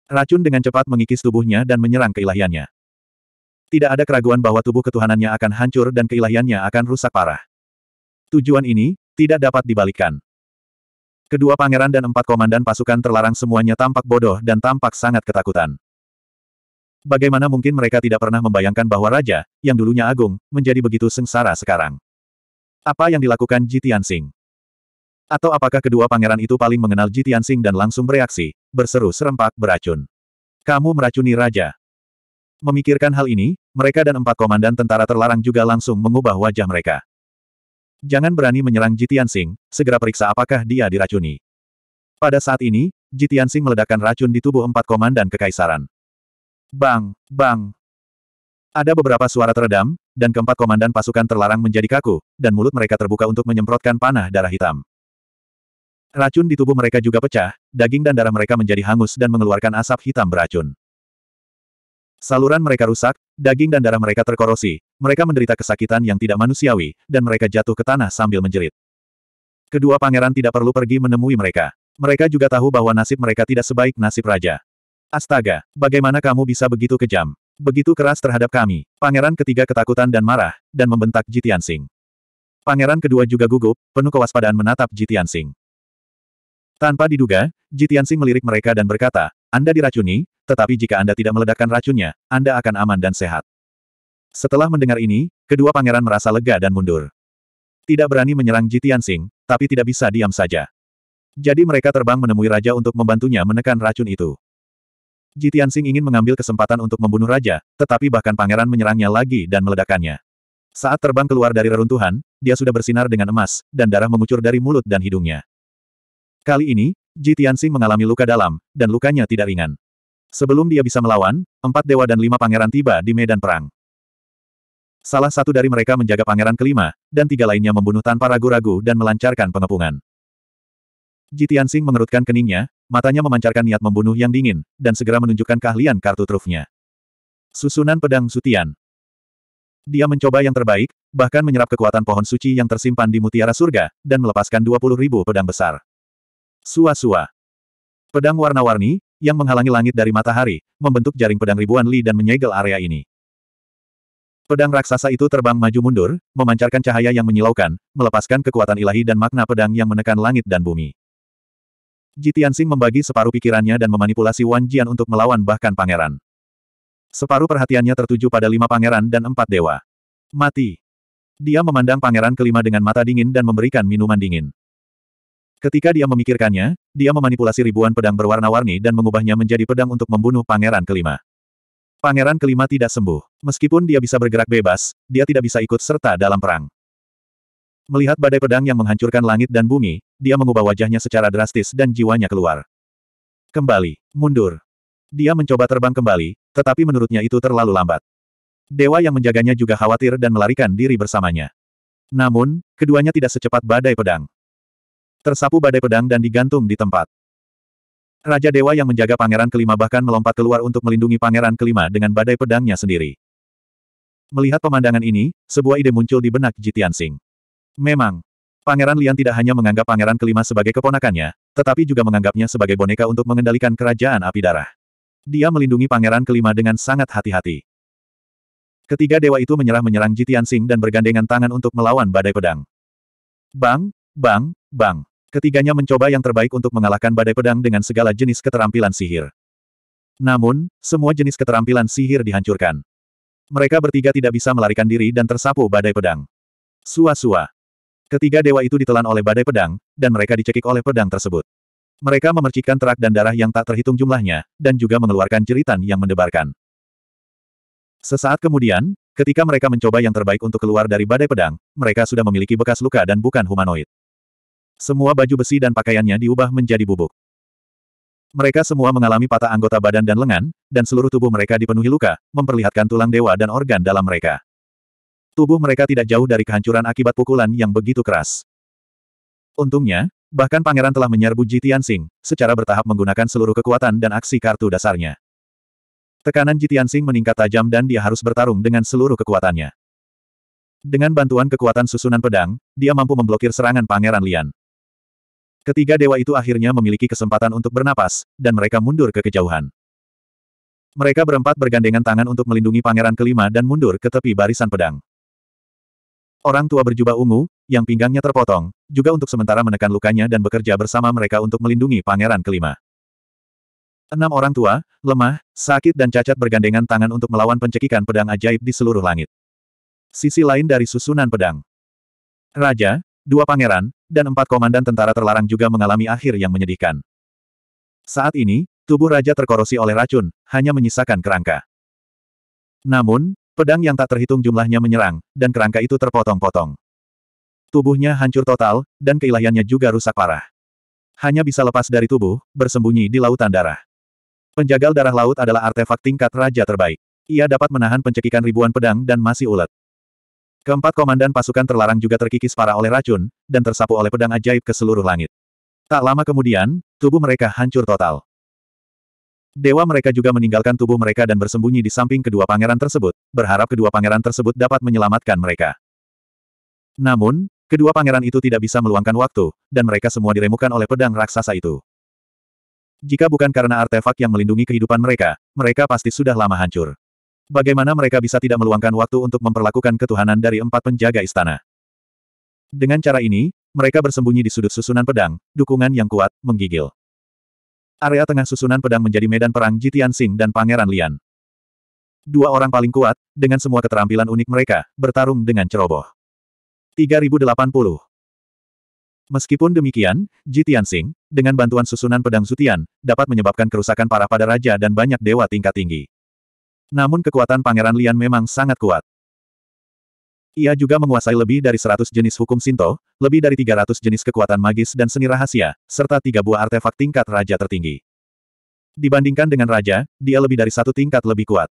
Racun dengan cepat mengikis tubuhnya dan menyerang keilahiannya. Tidak ada keraguan bahwa tubuh ketuhanannya akan hancur dan keilahiannya akan rusak parah. Tujuan ini, tidak dapat dibalikkan. Kedua pangeran dan empat komandan pasukan terlarang semuanya tampak bodoh dan tampak sangat ketakutan. Bagaimana mungkin mereka tidak pernah membayangkan bahwa raja, yang dulunya agung, menjadi begitu sengsara sekarang? Apa yang dilakukan Jitian Singh? Atau apakah kedua pangeran itu paling mengenal Jitian Singh dan langsung bereaksi, berseru serempak beracun? Kamu meracuni raja. Memikirkan hal ini, mereka dan empat komandan tentara terlarang juga langsung mengubah wajah mereka. Jangan berani menyerang Jitian Sing, segera periksa apakah dia diracuni. Pada saat ini, Jitian Sing meledakkan racun di tubuh empat komandan kekaisaran. Bang, bang. Ada beberapa suara teredam, dan keempat komandan pasukan terlarang menjadi kaku, dan mulut mereka terbuka untuk menyemprotkan panah darah hitam. Racun di tubuh mereka juga pecah, daging dan darah mereka menjadi hangus dan mengeluarkan asap hitam beracun. Saluran mereka rusak, daging dan darah mereka terkorosi, mereka menderita kesakitan yang tidak manusiawi, dan mereka jatuh ke tanah sambil menjerit. Kedua pangeran tidak perlu pergi menemui mereka. Mereka juga tahu bahwa nasib mereka tidak sebaik nasib raja. Astaga, bagaimana kamu bisa begitu kejam? Begitu keras terhadap kami. Pangeran ketiga ketakutan dan marah, dan membentak Jitian Sing. Pangeran kedua juga gugup, penuh kewaspadaan menatap Jitian Sing. Tanpa diduga, Jitian Sing melirik mereka dan berkata, Anda diracuni, tetapi jika Anda tidak meledakkan racunnya, Anda akan aman dan sehat. Setelah mendengar ini, kedua pangeran merasa lega dan mundur. Tidak berani menyerang Jitian Singh, tapi tidak bisa diam saja. Jadi mereka terbang menemui raja untuk membantunya menekan racun itu. Jitian Singh ingin mengambil kesempatan untuk membunuh raja, tetapi bahkan pangeran menyerangnya lagi dan meledakannya. Saat terbang keluar dari reruntuhan, dia sudah bersinar dengan emas, dan darah mengucur dari mulut dan hidungnya. Kali ini, Ji Tianxing mengalami luka dalam, dan lukanya tidak ringan. Sebelum dia bisa melawan, empat dewa dan lima pangeran tiba di medan perang. Salah satu dari mereka menjaga pangeran kelima, dan tiga lainnya membunuh tanpa ragu-ragu dan melancarkan pengepungan. Jitian Tianxing mengerutkan keningnya, matanya memancarkan niat membunuh yang dingin, dan segera menunjukkan keahlian kartu trufnya. Susunan pedang Sutian. Dia mencoba yang terbaik, bahkan menyerap kekuatan pohon suci yang tersimpan di mutiara surga, dan melepaskan puluh ribu pedang besar. Sua-sua. Pedang warna-warni, yang menghalangi langit dari matahari, membentuk jaring pedang ribuan li dan menyegel area ini. Pedang raksasa itu terbang maju mundur, memancarkan cahaya yang menyilaukan, melepaskan kekuatan ilahi dan makna pedang yang menekan langit dan bumi. Jitiansing membagi separuh pikirannya dan memanipulasi Wan Jian untuk melawan bahkan pangeran. Separuh perhatiannya tertuju pada lima pangeran dan empat dewa. Mati. Dia memandang pangeran kelima dengan mata dingin dan memberikan minuman dingin. Ketika dia memikirkannya, dia memanipulasi ribuan pedang berwarna-warni dan mengubahnya menjadi pedang untuk membunuh pangeran kelima. Pangeran kelima tidak sembuh. Meskipun dia bisa bergerak bebas, dia tidak bisa ikut serta dalam perang. Melihat badai pedang yang menghancurkan langit dan bumi, dia mengubah wajahnya secara drastis dan jiwanya keluar. Kembali, mundur. Dia mencoba terbang kembali, tetapi menurutnya itu terlalu lambat. Dewa yang menjaganya juga khawatir dan melarikan diri bersamanya. Namun, keduanya tidak secepat badai pedang tersapu badai pedang dan digantung di tempat. Raja Dewa yang menjaga pangeran kelima bahkan melompat keluar untuk melindungi pangeran kelima dengan badai pedangnya sendiri. Melihat pemandangan ini, sebuah ide muncul di benak Jitian Sing. Memang, Pangeran Lian tidak hanya menganggap pangeran kelima sebagai keponakannya, tetapi juga menganggapnya sebagai boneka untuk mengendalikan kerajaan api darah. Dia melindungi pangeran kelima dengan sangat hati-hati. Ketiga dewa itu menyerah-menyerang Jitian Sing dan bergandengan tangan untuk melawan badai pedang. Bang, bang, bang. Ketiganya mencoba yang terbaik untuk mengalahkan badai pedang dengan segala jenis keterampilan sihir. Namun, semua jenis keterampilan sihir dihancurkan. Mereka bertiga tidak bisa melarikan diri dan tersapu badai pedang. Sua-sua. Ketiga dewa itu ditelan oleh badai pedang, dan mereka dicekik oleh pedang tersebut. Mereka memercikkan terak dan darah yang tak terhitung jumlahnya, dan juga mengeluarkan jeritan yang mendebarkan. Sesaat kemudian, ketika mereka mencoba yang terbaik untuk keluar dari badai pedang, mereka sudah memiliki bekas luka dan bukan humanoid. Semua baju besi dan pakaiannya diubah menjadi bubuk. Mereka semua mengalami patah anggota badan dan lengan, dan seluruh tubuh mereka dipenuhi luka, memperlihatkan tulang dewa dan organ dalam mereka. Tubuh mereka tidak jauh dari kehancuran akibat pukulan yang begitu keras. Untungnya, bahkan pangeran telah menyerbu Jitian Sing, secara bertahap menggunakan seluruh kekuatan dan aksi kartu dasarnya. Tekanan Jitian Sing meningkat tajam dan dia harus bertarung dengan seluruh kekuatannya. Dengan bantuan kekuatan susunan pedang, dia mampu memblokir serangan Pangeran Lian. Ketiga dewa itu akhirnya memiliki kesempatan untuk bernapas, dan mereka mundur ke kejauhan. Mereka berempat bergandengan tangan untuk melindungi pangeran kelima dan mundur ke tepi barisan pedang. Orang tua berjubah ungu, yang pinggangnya terpotong, juga untuk sementara menekan lukanya dan bekerja bersama mereka untuk melindungi pangeran kelima. Enam orang tua, lemah, sakit dan cacat bergandengan tangan untuk melawan pencekikan pedang ajaib di seluruh langit. Sisi lain dari susunan pedang. Raja, dua pangeran, dan empat komandan tentara terlarang juga mengalami akhir yang menyedihkan. Saat ini, tubuh raja terkorosi oleh racun, hanya menyisakan kerangka. Namun, pedang yang tak terhitung jumlahnya menyerang, dan kerangka itu terpotong-potong. Tubuhnya hancur total, dan keilahiannya juga rusak parah. Hanya bisa lepas dari tubuh, bersembunyi di lautan darah. Penjagal darah laut adalah artefak tingkat raja terbaik. Ia dapat menahan pencekikan ribuan pedang dan masih ulet. Keempat komandan pasukan terlarang juga terkikis parah oleh racun, dan tersapu oleh pedang ajaib ke seluruh langit. Tak lama kemudian, tubuh mereka hancur total. Dewa mereka juga meninggalkan tubuh mereka dan bersembunyi di samping kedua pangeran tersebut, berharap kedua pangeran tersebut dapat menyelamatkan mereka. Namun, kedua pangeran itu tidak bisa meluangkan waktu, dan mereka semua diremukan oleh pedang raksasa itu. Jika bukan karena artefak yang melindungi kehidupan mereka, mereka pasti sudah lama hancur. Bagaimana mereka bisa tidak meluangkan waktu untuk memperlakukan ketuhanan dari empat penjaga istana? Dengan cara ini, mereka bersembunyi di sudut susunan pedang, dukungan yang kuat, menggigil. Area tengah susunan pedang menjadi medan perang Jitian Sing dan Pangeran Lian. Dua orang paling kuat, dengan semua keterampilan unik mereka, bertarung dengan ceroboh. 3080 Meskipun demikian, Jitian Sing, dengan bantuan susunan pedang Zutian, dapat menyebabkan kerusakan parah pada raja dan banyak dewa tingkat tinggi. Namun kekuatan Pangeran Lian memang sangat kuat. Ia juga menguasai lebih dari 100 jenis hukum Sinto, lebih dari 300 jenis kekuatan magis dan seni rahasia, serta tiga buah artefak tingkat raja tertinggi. Dibandingkan dengan raja, dia lebih dari satu tingkat lebih kuat.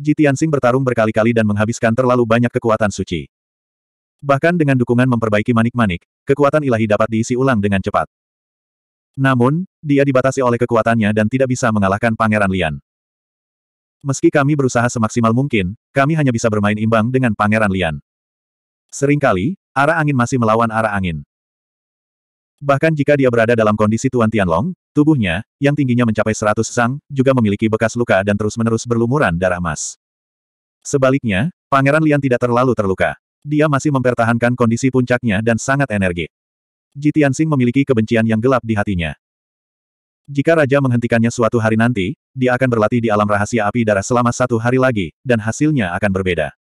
Jitiansing bertarung berkali-kali dan menghabiskan terlalu banyak kekuatan suci. Bahkan dengan dukungan memperbaiki manik-manik, kekuatan ilahi dapat diisi ulang dengan cepat. Namun, dia dibatasi oleh kekuatannya dan tidak bisa mengalahkan Pangeran Lian. Meski kami berusaha semaksimal mungkin, kami hanya bisa bermain imbang dengan Pangeran Lian. Seringkali, arah angin masih melawan arah angin. Bahkan jika dia berada dalam kondisi Tuan Tianlong, tubuhnya, yang tingginya mencapai 100 sang, juga memiliki bekas luka dan terus-menerus berlumuran darah emas. Sebaliknya, Pangeran Lian tidak terlalu terluka. Dia masih mempertahankan kondisi puncaknya dan sangat energi. Jitian Sing memiliki kebencian yang gelap di hatinya. Jika Raja menghentikannya suatu hari nanti, dia akan berlatih di alam rahasia api darah selama satu hari lagi, dan hasilnya akan berbeda.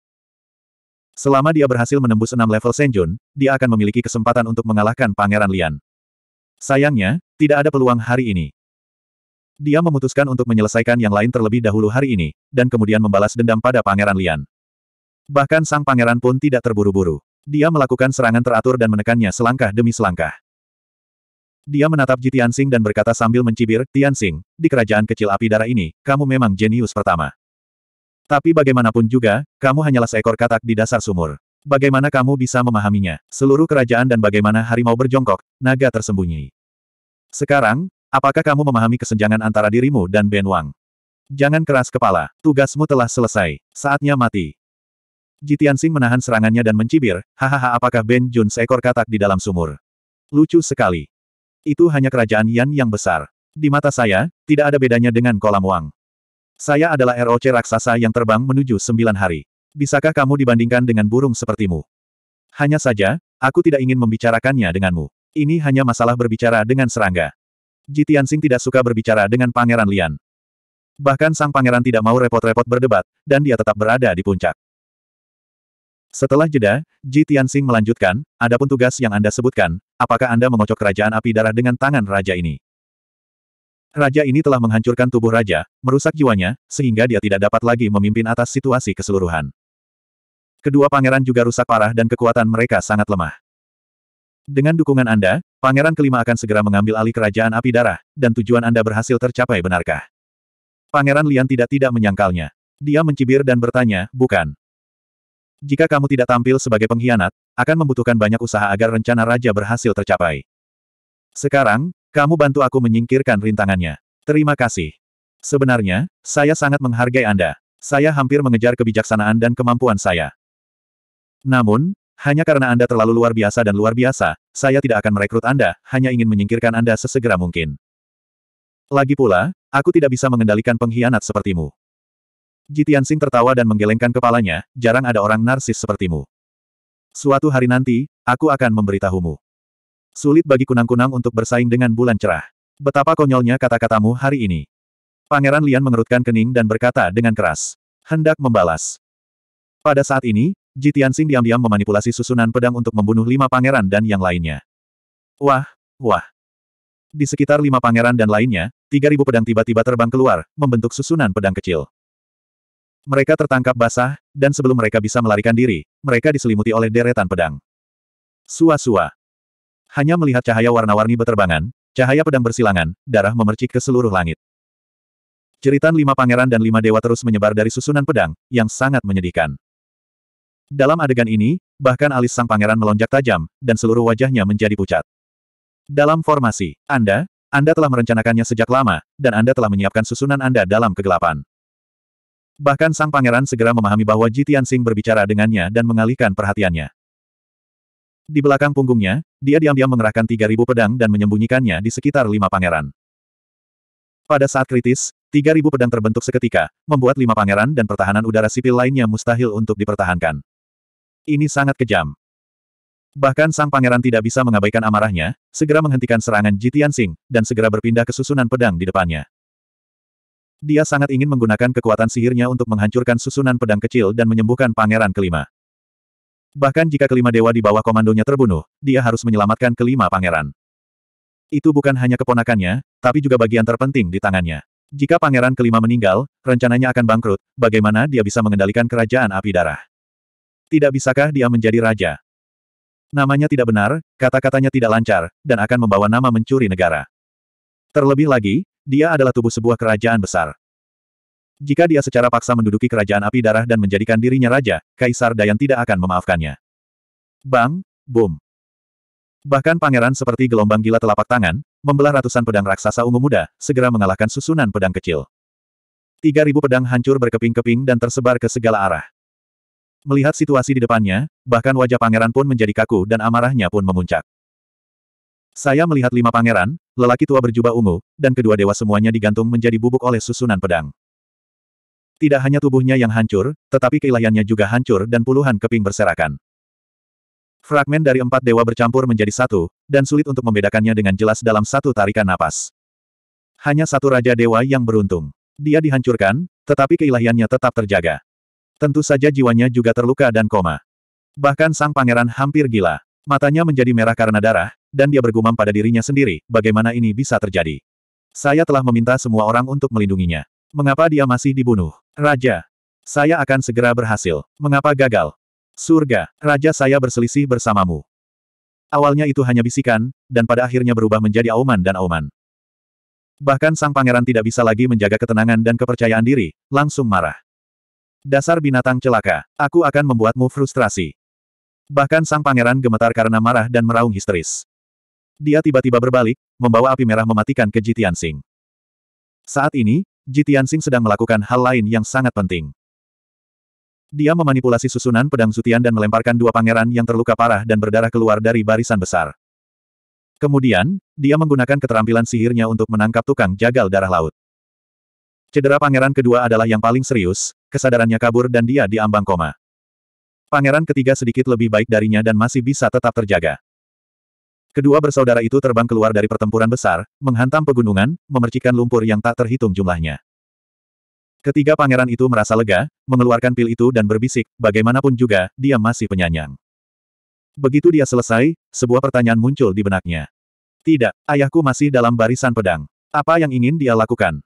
Selama dia berhasil menembus enam level Senjun, dia akan memiliki kesempatan untuk mengalahkan Pangeran Lian. Sayangnya, tidak ada peluang hari ini. Dia memutuskan untuk menyelesaikan yang lain terlebih dahulu hari ini, dan kemudian membalas dendam pada Pangeran Lian. Bahkan sang pangeran pun tidak terburu-buru. Dia melakukan serangan teratur dan menekannya selangkah demi selangkah. Dia menatap Ji Tianxing dan berkata sambil mencibir, Tianxing, di kerajaan kecil api darah ini, kamu memang jenius pertama. Tapi bagaimanapun juga, kamu hanyalah seekor katak di dasar sumur. Bagaimana kamu bisa memahaminya? Seluruh kerajaan dan bagaimana harimau berjongkok, naga tersembunyi. Sekarang, apakah kamu memahami kesenjangan antara dirimu dan Ben Wang? Jangan keras kepala, tugasmu telah selesai, saatnya mati. Jitiansing menahan serangannya dan mencibir, hahaha apakah Ben Jun seekor katak di dalam sumur? Lucu sekali. Itu hanya kerajaan Yan yang besar. Di mata saya, tidak ada bedanya dengan kolam uang. Saya adalah ROC raksasa yang terbang menuju sembilan hari. Bisakah kamu dibandingkan dengan burung sepertimu? Hanya saja, aku tidak ingin membicarakannya denganmu. Ini hanya masalah berbicara dengan serangga. Jitiansing tidak suka berbicara dengan Pangeran Lian. Bahkan sang pangeran tidak mau repot-repot berdebat, dan dia tetap berada di puncak. Setelah jeda, Ji Tianxing melanjutkan, adapun tugas yang Anda sebutkan, apakah Anda mengocok kerajaan api darah dengan tangan raja ini? Raja ini telah menghancurkan tubuh raja, merusak jiwanya, sehingga dia tidak dapat lagi memimpin atas situasi keseluruhan. Kedua pangeran juga rusak parah dan kekuatan mereka sangat lemah. Dengan dukungan Anda, pangeran kelima akan segera mengambil alih kerajaan api darah, dan tujuan Anda berhasil tercapai benarkah? Pangeran Lian tidak-tidak menyangkalnya. Dia mencibir dan bertanya, bukan. Jika kamu tidak tampil sebagai pengkhianat, akan membutuhkan banyak usaha agar rencana raja berhasil tercapai. Sekarang, kamu bantu aku menyingkirkan rintangannya. Terima kasih. Sebenarnya, saya sangat menghargai Anda. Saya hampir mengejar kebijaksanaan dan kemampuan saya. Namun, hanya karena Anda terlalu luar biasa dan luar biasa, saya tidak akan merekrut Anda, hanya ingin menyingkirkan Anda sesegera mungkin. Lagi pula, aku tidak bisa mengendalikan pengkhianat sepertimu. Jitian Sing tertawa dan menggelengkan kepalanya, jarang ada orang narsis sepertimu. Suatu hari nanti, aku akan memberitahumu. Sulit bagi kunang-kunang untuk bersaing dengan bulan cerah. Betapa konyolnya kata-katamu hari ini. Pangeran Lian mengerutkan kening dan berkata dengan keras. Hendak membalas. Pada saat ini, Jitian Sing diam-diam memanipulasi susunan pedang untuk membunuh lima pangeran dan yang lainnya. Wah, wah. Di sekitar lima pangeran dan lainnya, tiga ribu pedang tiba-tiba terbang keluar, membentuk susunan pedang kecil. Mereka tertangkap basah, dan sebelum mereka bisa melarikan diri, mereka diselimuti oleh deretan pedang. Sua-sua. Hanya melihat cahaya warna-warni beterbangan, cahaya pedang bersilangan, darah memercik ke seluruh langit. Ceritan lima pangeran dan lima dewa terus menyebar dari susunan pedang, yang sangat menyedihkan. Dalam adegan ini, bahkan alis sang pangeran melonjak tajam, dan seluruh wajahnya menjadi pucat. Dalam formasi, Anda, Anda telah merencanakannya sejak lama, dan Anda telah menyiapkan susunan Anda dalam kegelapan. Bahkan sang pangeran segera memahami bahwa Jitian Tianxing berbicara dengannya dan mengalihkan perhatiannya. Di belakang punggungnya, dia diam-diam mengerahkan 3.000 pedang dan menyembunyikannya di sekitar lima pangeran. Pada saat kritis, 3.000 pedang terbentuk seketika, membuat lima pangeran dan pertahanan udara sipil lainnya mustahil untuk dipertahankan. Ini sangat kejam. Bahkan sang pangeran tidak bisa mengabaikan amarahnya, segera menghentikan serangan Jitian Sing, dan segera berpindah ke susunan pedang di depannya. Dia sangat ingin menggunakan kekuatan sihirnya untuk menghancurkan susunan pedang kecil dan menyembuhkan pangeran kelima. Bahkan jika kelima dewa di bawah komandonya terbunuh, dia harus menyelamatkan kelima pangeran. Itu bukan hanya keponakannya, tapi juga bagian terpenting di tangannya. Jika pangeran kelima meninggal, rencananya akan bangkrut, bagaimana dia bisa mengendalikan kerajaan api darah? Tidak bisakah dia menjadi raja? Namanya tidak benar, kata-katanya tidak lancar, dan akan membawa nama mencuri negara. Terlebih lagi, dia adalah tubuh sebuah kerajaan besar. Jika dia secara paksa menduduki kerajaan api darah dan menjadikan dirinya raja, Kaisar Dayan tidak akan memaafkannya. Bang, boom. Bahkan pangeran seperti gelombang gila telapak tangan, membelah ratusan pedang raksasa ungu muda, segera mengalahkan susunan pedang kecil. Tiga ribu pedang hancur berkeping-keping dan tersebar ke segala arah. Melihat situasi di depannya, bahkan wajah pangeran pun menjadi kaku dan amarahnya pun memuncak. Saya melihat lima pangeran, lelaki tua berjubah ungu, dan kedua dewa semuanya digantung menjadi bubuk oleh susunan pedang. Tidak hanya tubuhnya yang hancur, tetapi keilahiannya juga hancur dan puluhan keping berserakan. Fragmen dari empat dewa bercampur menjadi satu, dan sulit untuk membedakannya dengan jelas dalam satu tarikan napas. Hanya satu raja dewa yang beruntung. Dia dihancurkan, tetapi keilahiannya tetap terjaga. Tentu saja jiwanya juga terluka dan koma. Bahkan sang pangeran hampir gila. Matanya menjadi merah karena darah, dan dia bergumam pada dirinya sendiri, bagaimana ini bisa terjadi. Saya telah meminta semua orang untuk melindunginya. Mengapa dia masih dibunuh? Raja, saya akan segera berhasil. Mengapa gagal? Surga, Raja saya berselisih bersamamu. Awalnya itu hanya bisikan, dan pada akhirnya berubah menjadi auman dan auman. Bahkan sang pangeran tidak bisa lagi menjaga ketenangan dan kepercayaan diri, langsung marah. Dasar binatang celaka, aku akan membuatmu frustrasi. Bahkan sang pangeran gemetar karena marah dan meraung histeris. Dia tiba-tiba berbalik, membawa api merah mematikan ke Jitian Sing. Saat ini, Jitian Sing sedang melakukan hal lain yang sangat penting. Dia memanipulasi susunan pedang Zutian dan melemparkan dua pangeran yang terluka parah dan berdarah keluar dari barisan besar. Kemudian, dia menggunakan keterampilan sihirnya untuk menangkap tukang jagal darah laut. Cedera pangeran kedua adalah yang paling serius, kesadarannya kabur dan dia diambang koma. Pangeran ketiga sedikit lebih baik darinya dan masih bisa tetap terjaga. Kedua bersaudara itu terbang keluar dari pertempuran besar, menghantam pegunungan, memercikan lumpur yang tak terhitung jumlahnya. Ketiga pangeran itu merasa lega, mengeluarkan pil itu dan berbisik, bagaimanapun juga, dia masih penyanyang. Begitu dia selesai, sebuah pertanyaan muncul di benaknya. Tidak, ayahku masih dalam barisan pedang. Apa yang ingin dia lakukan?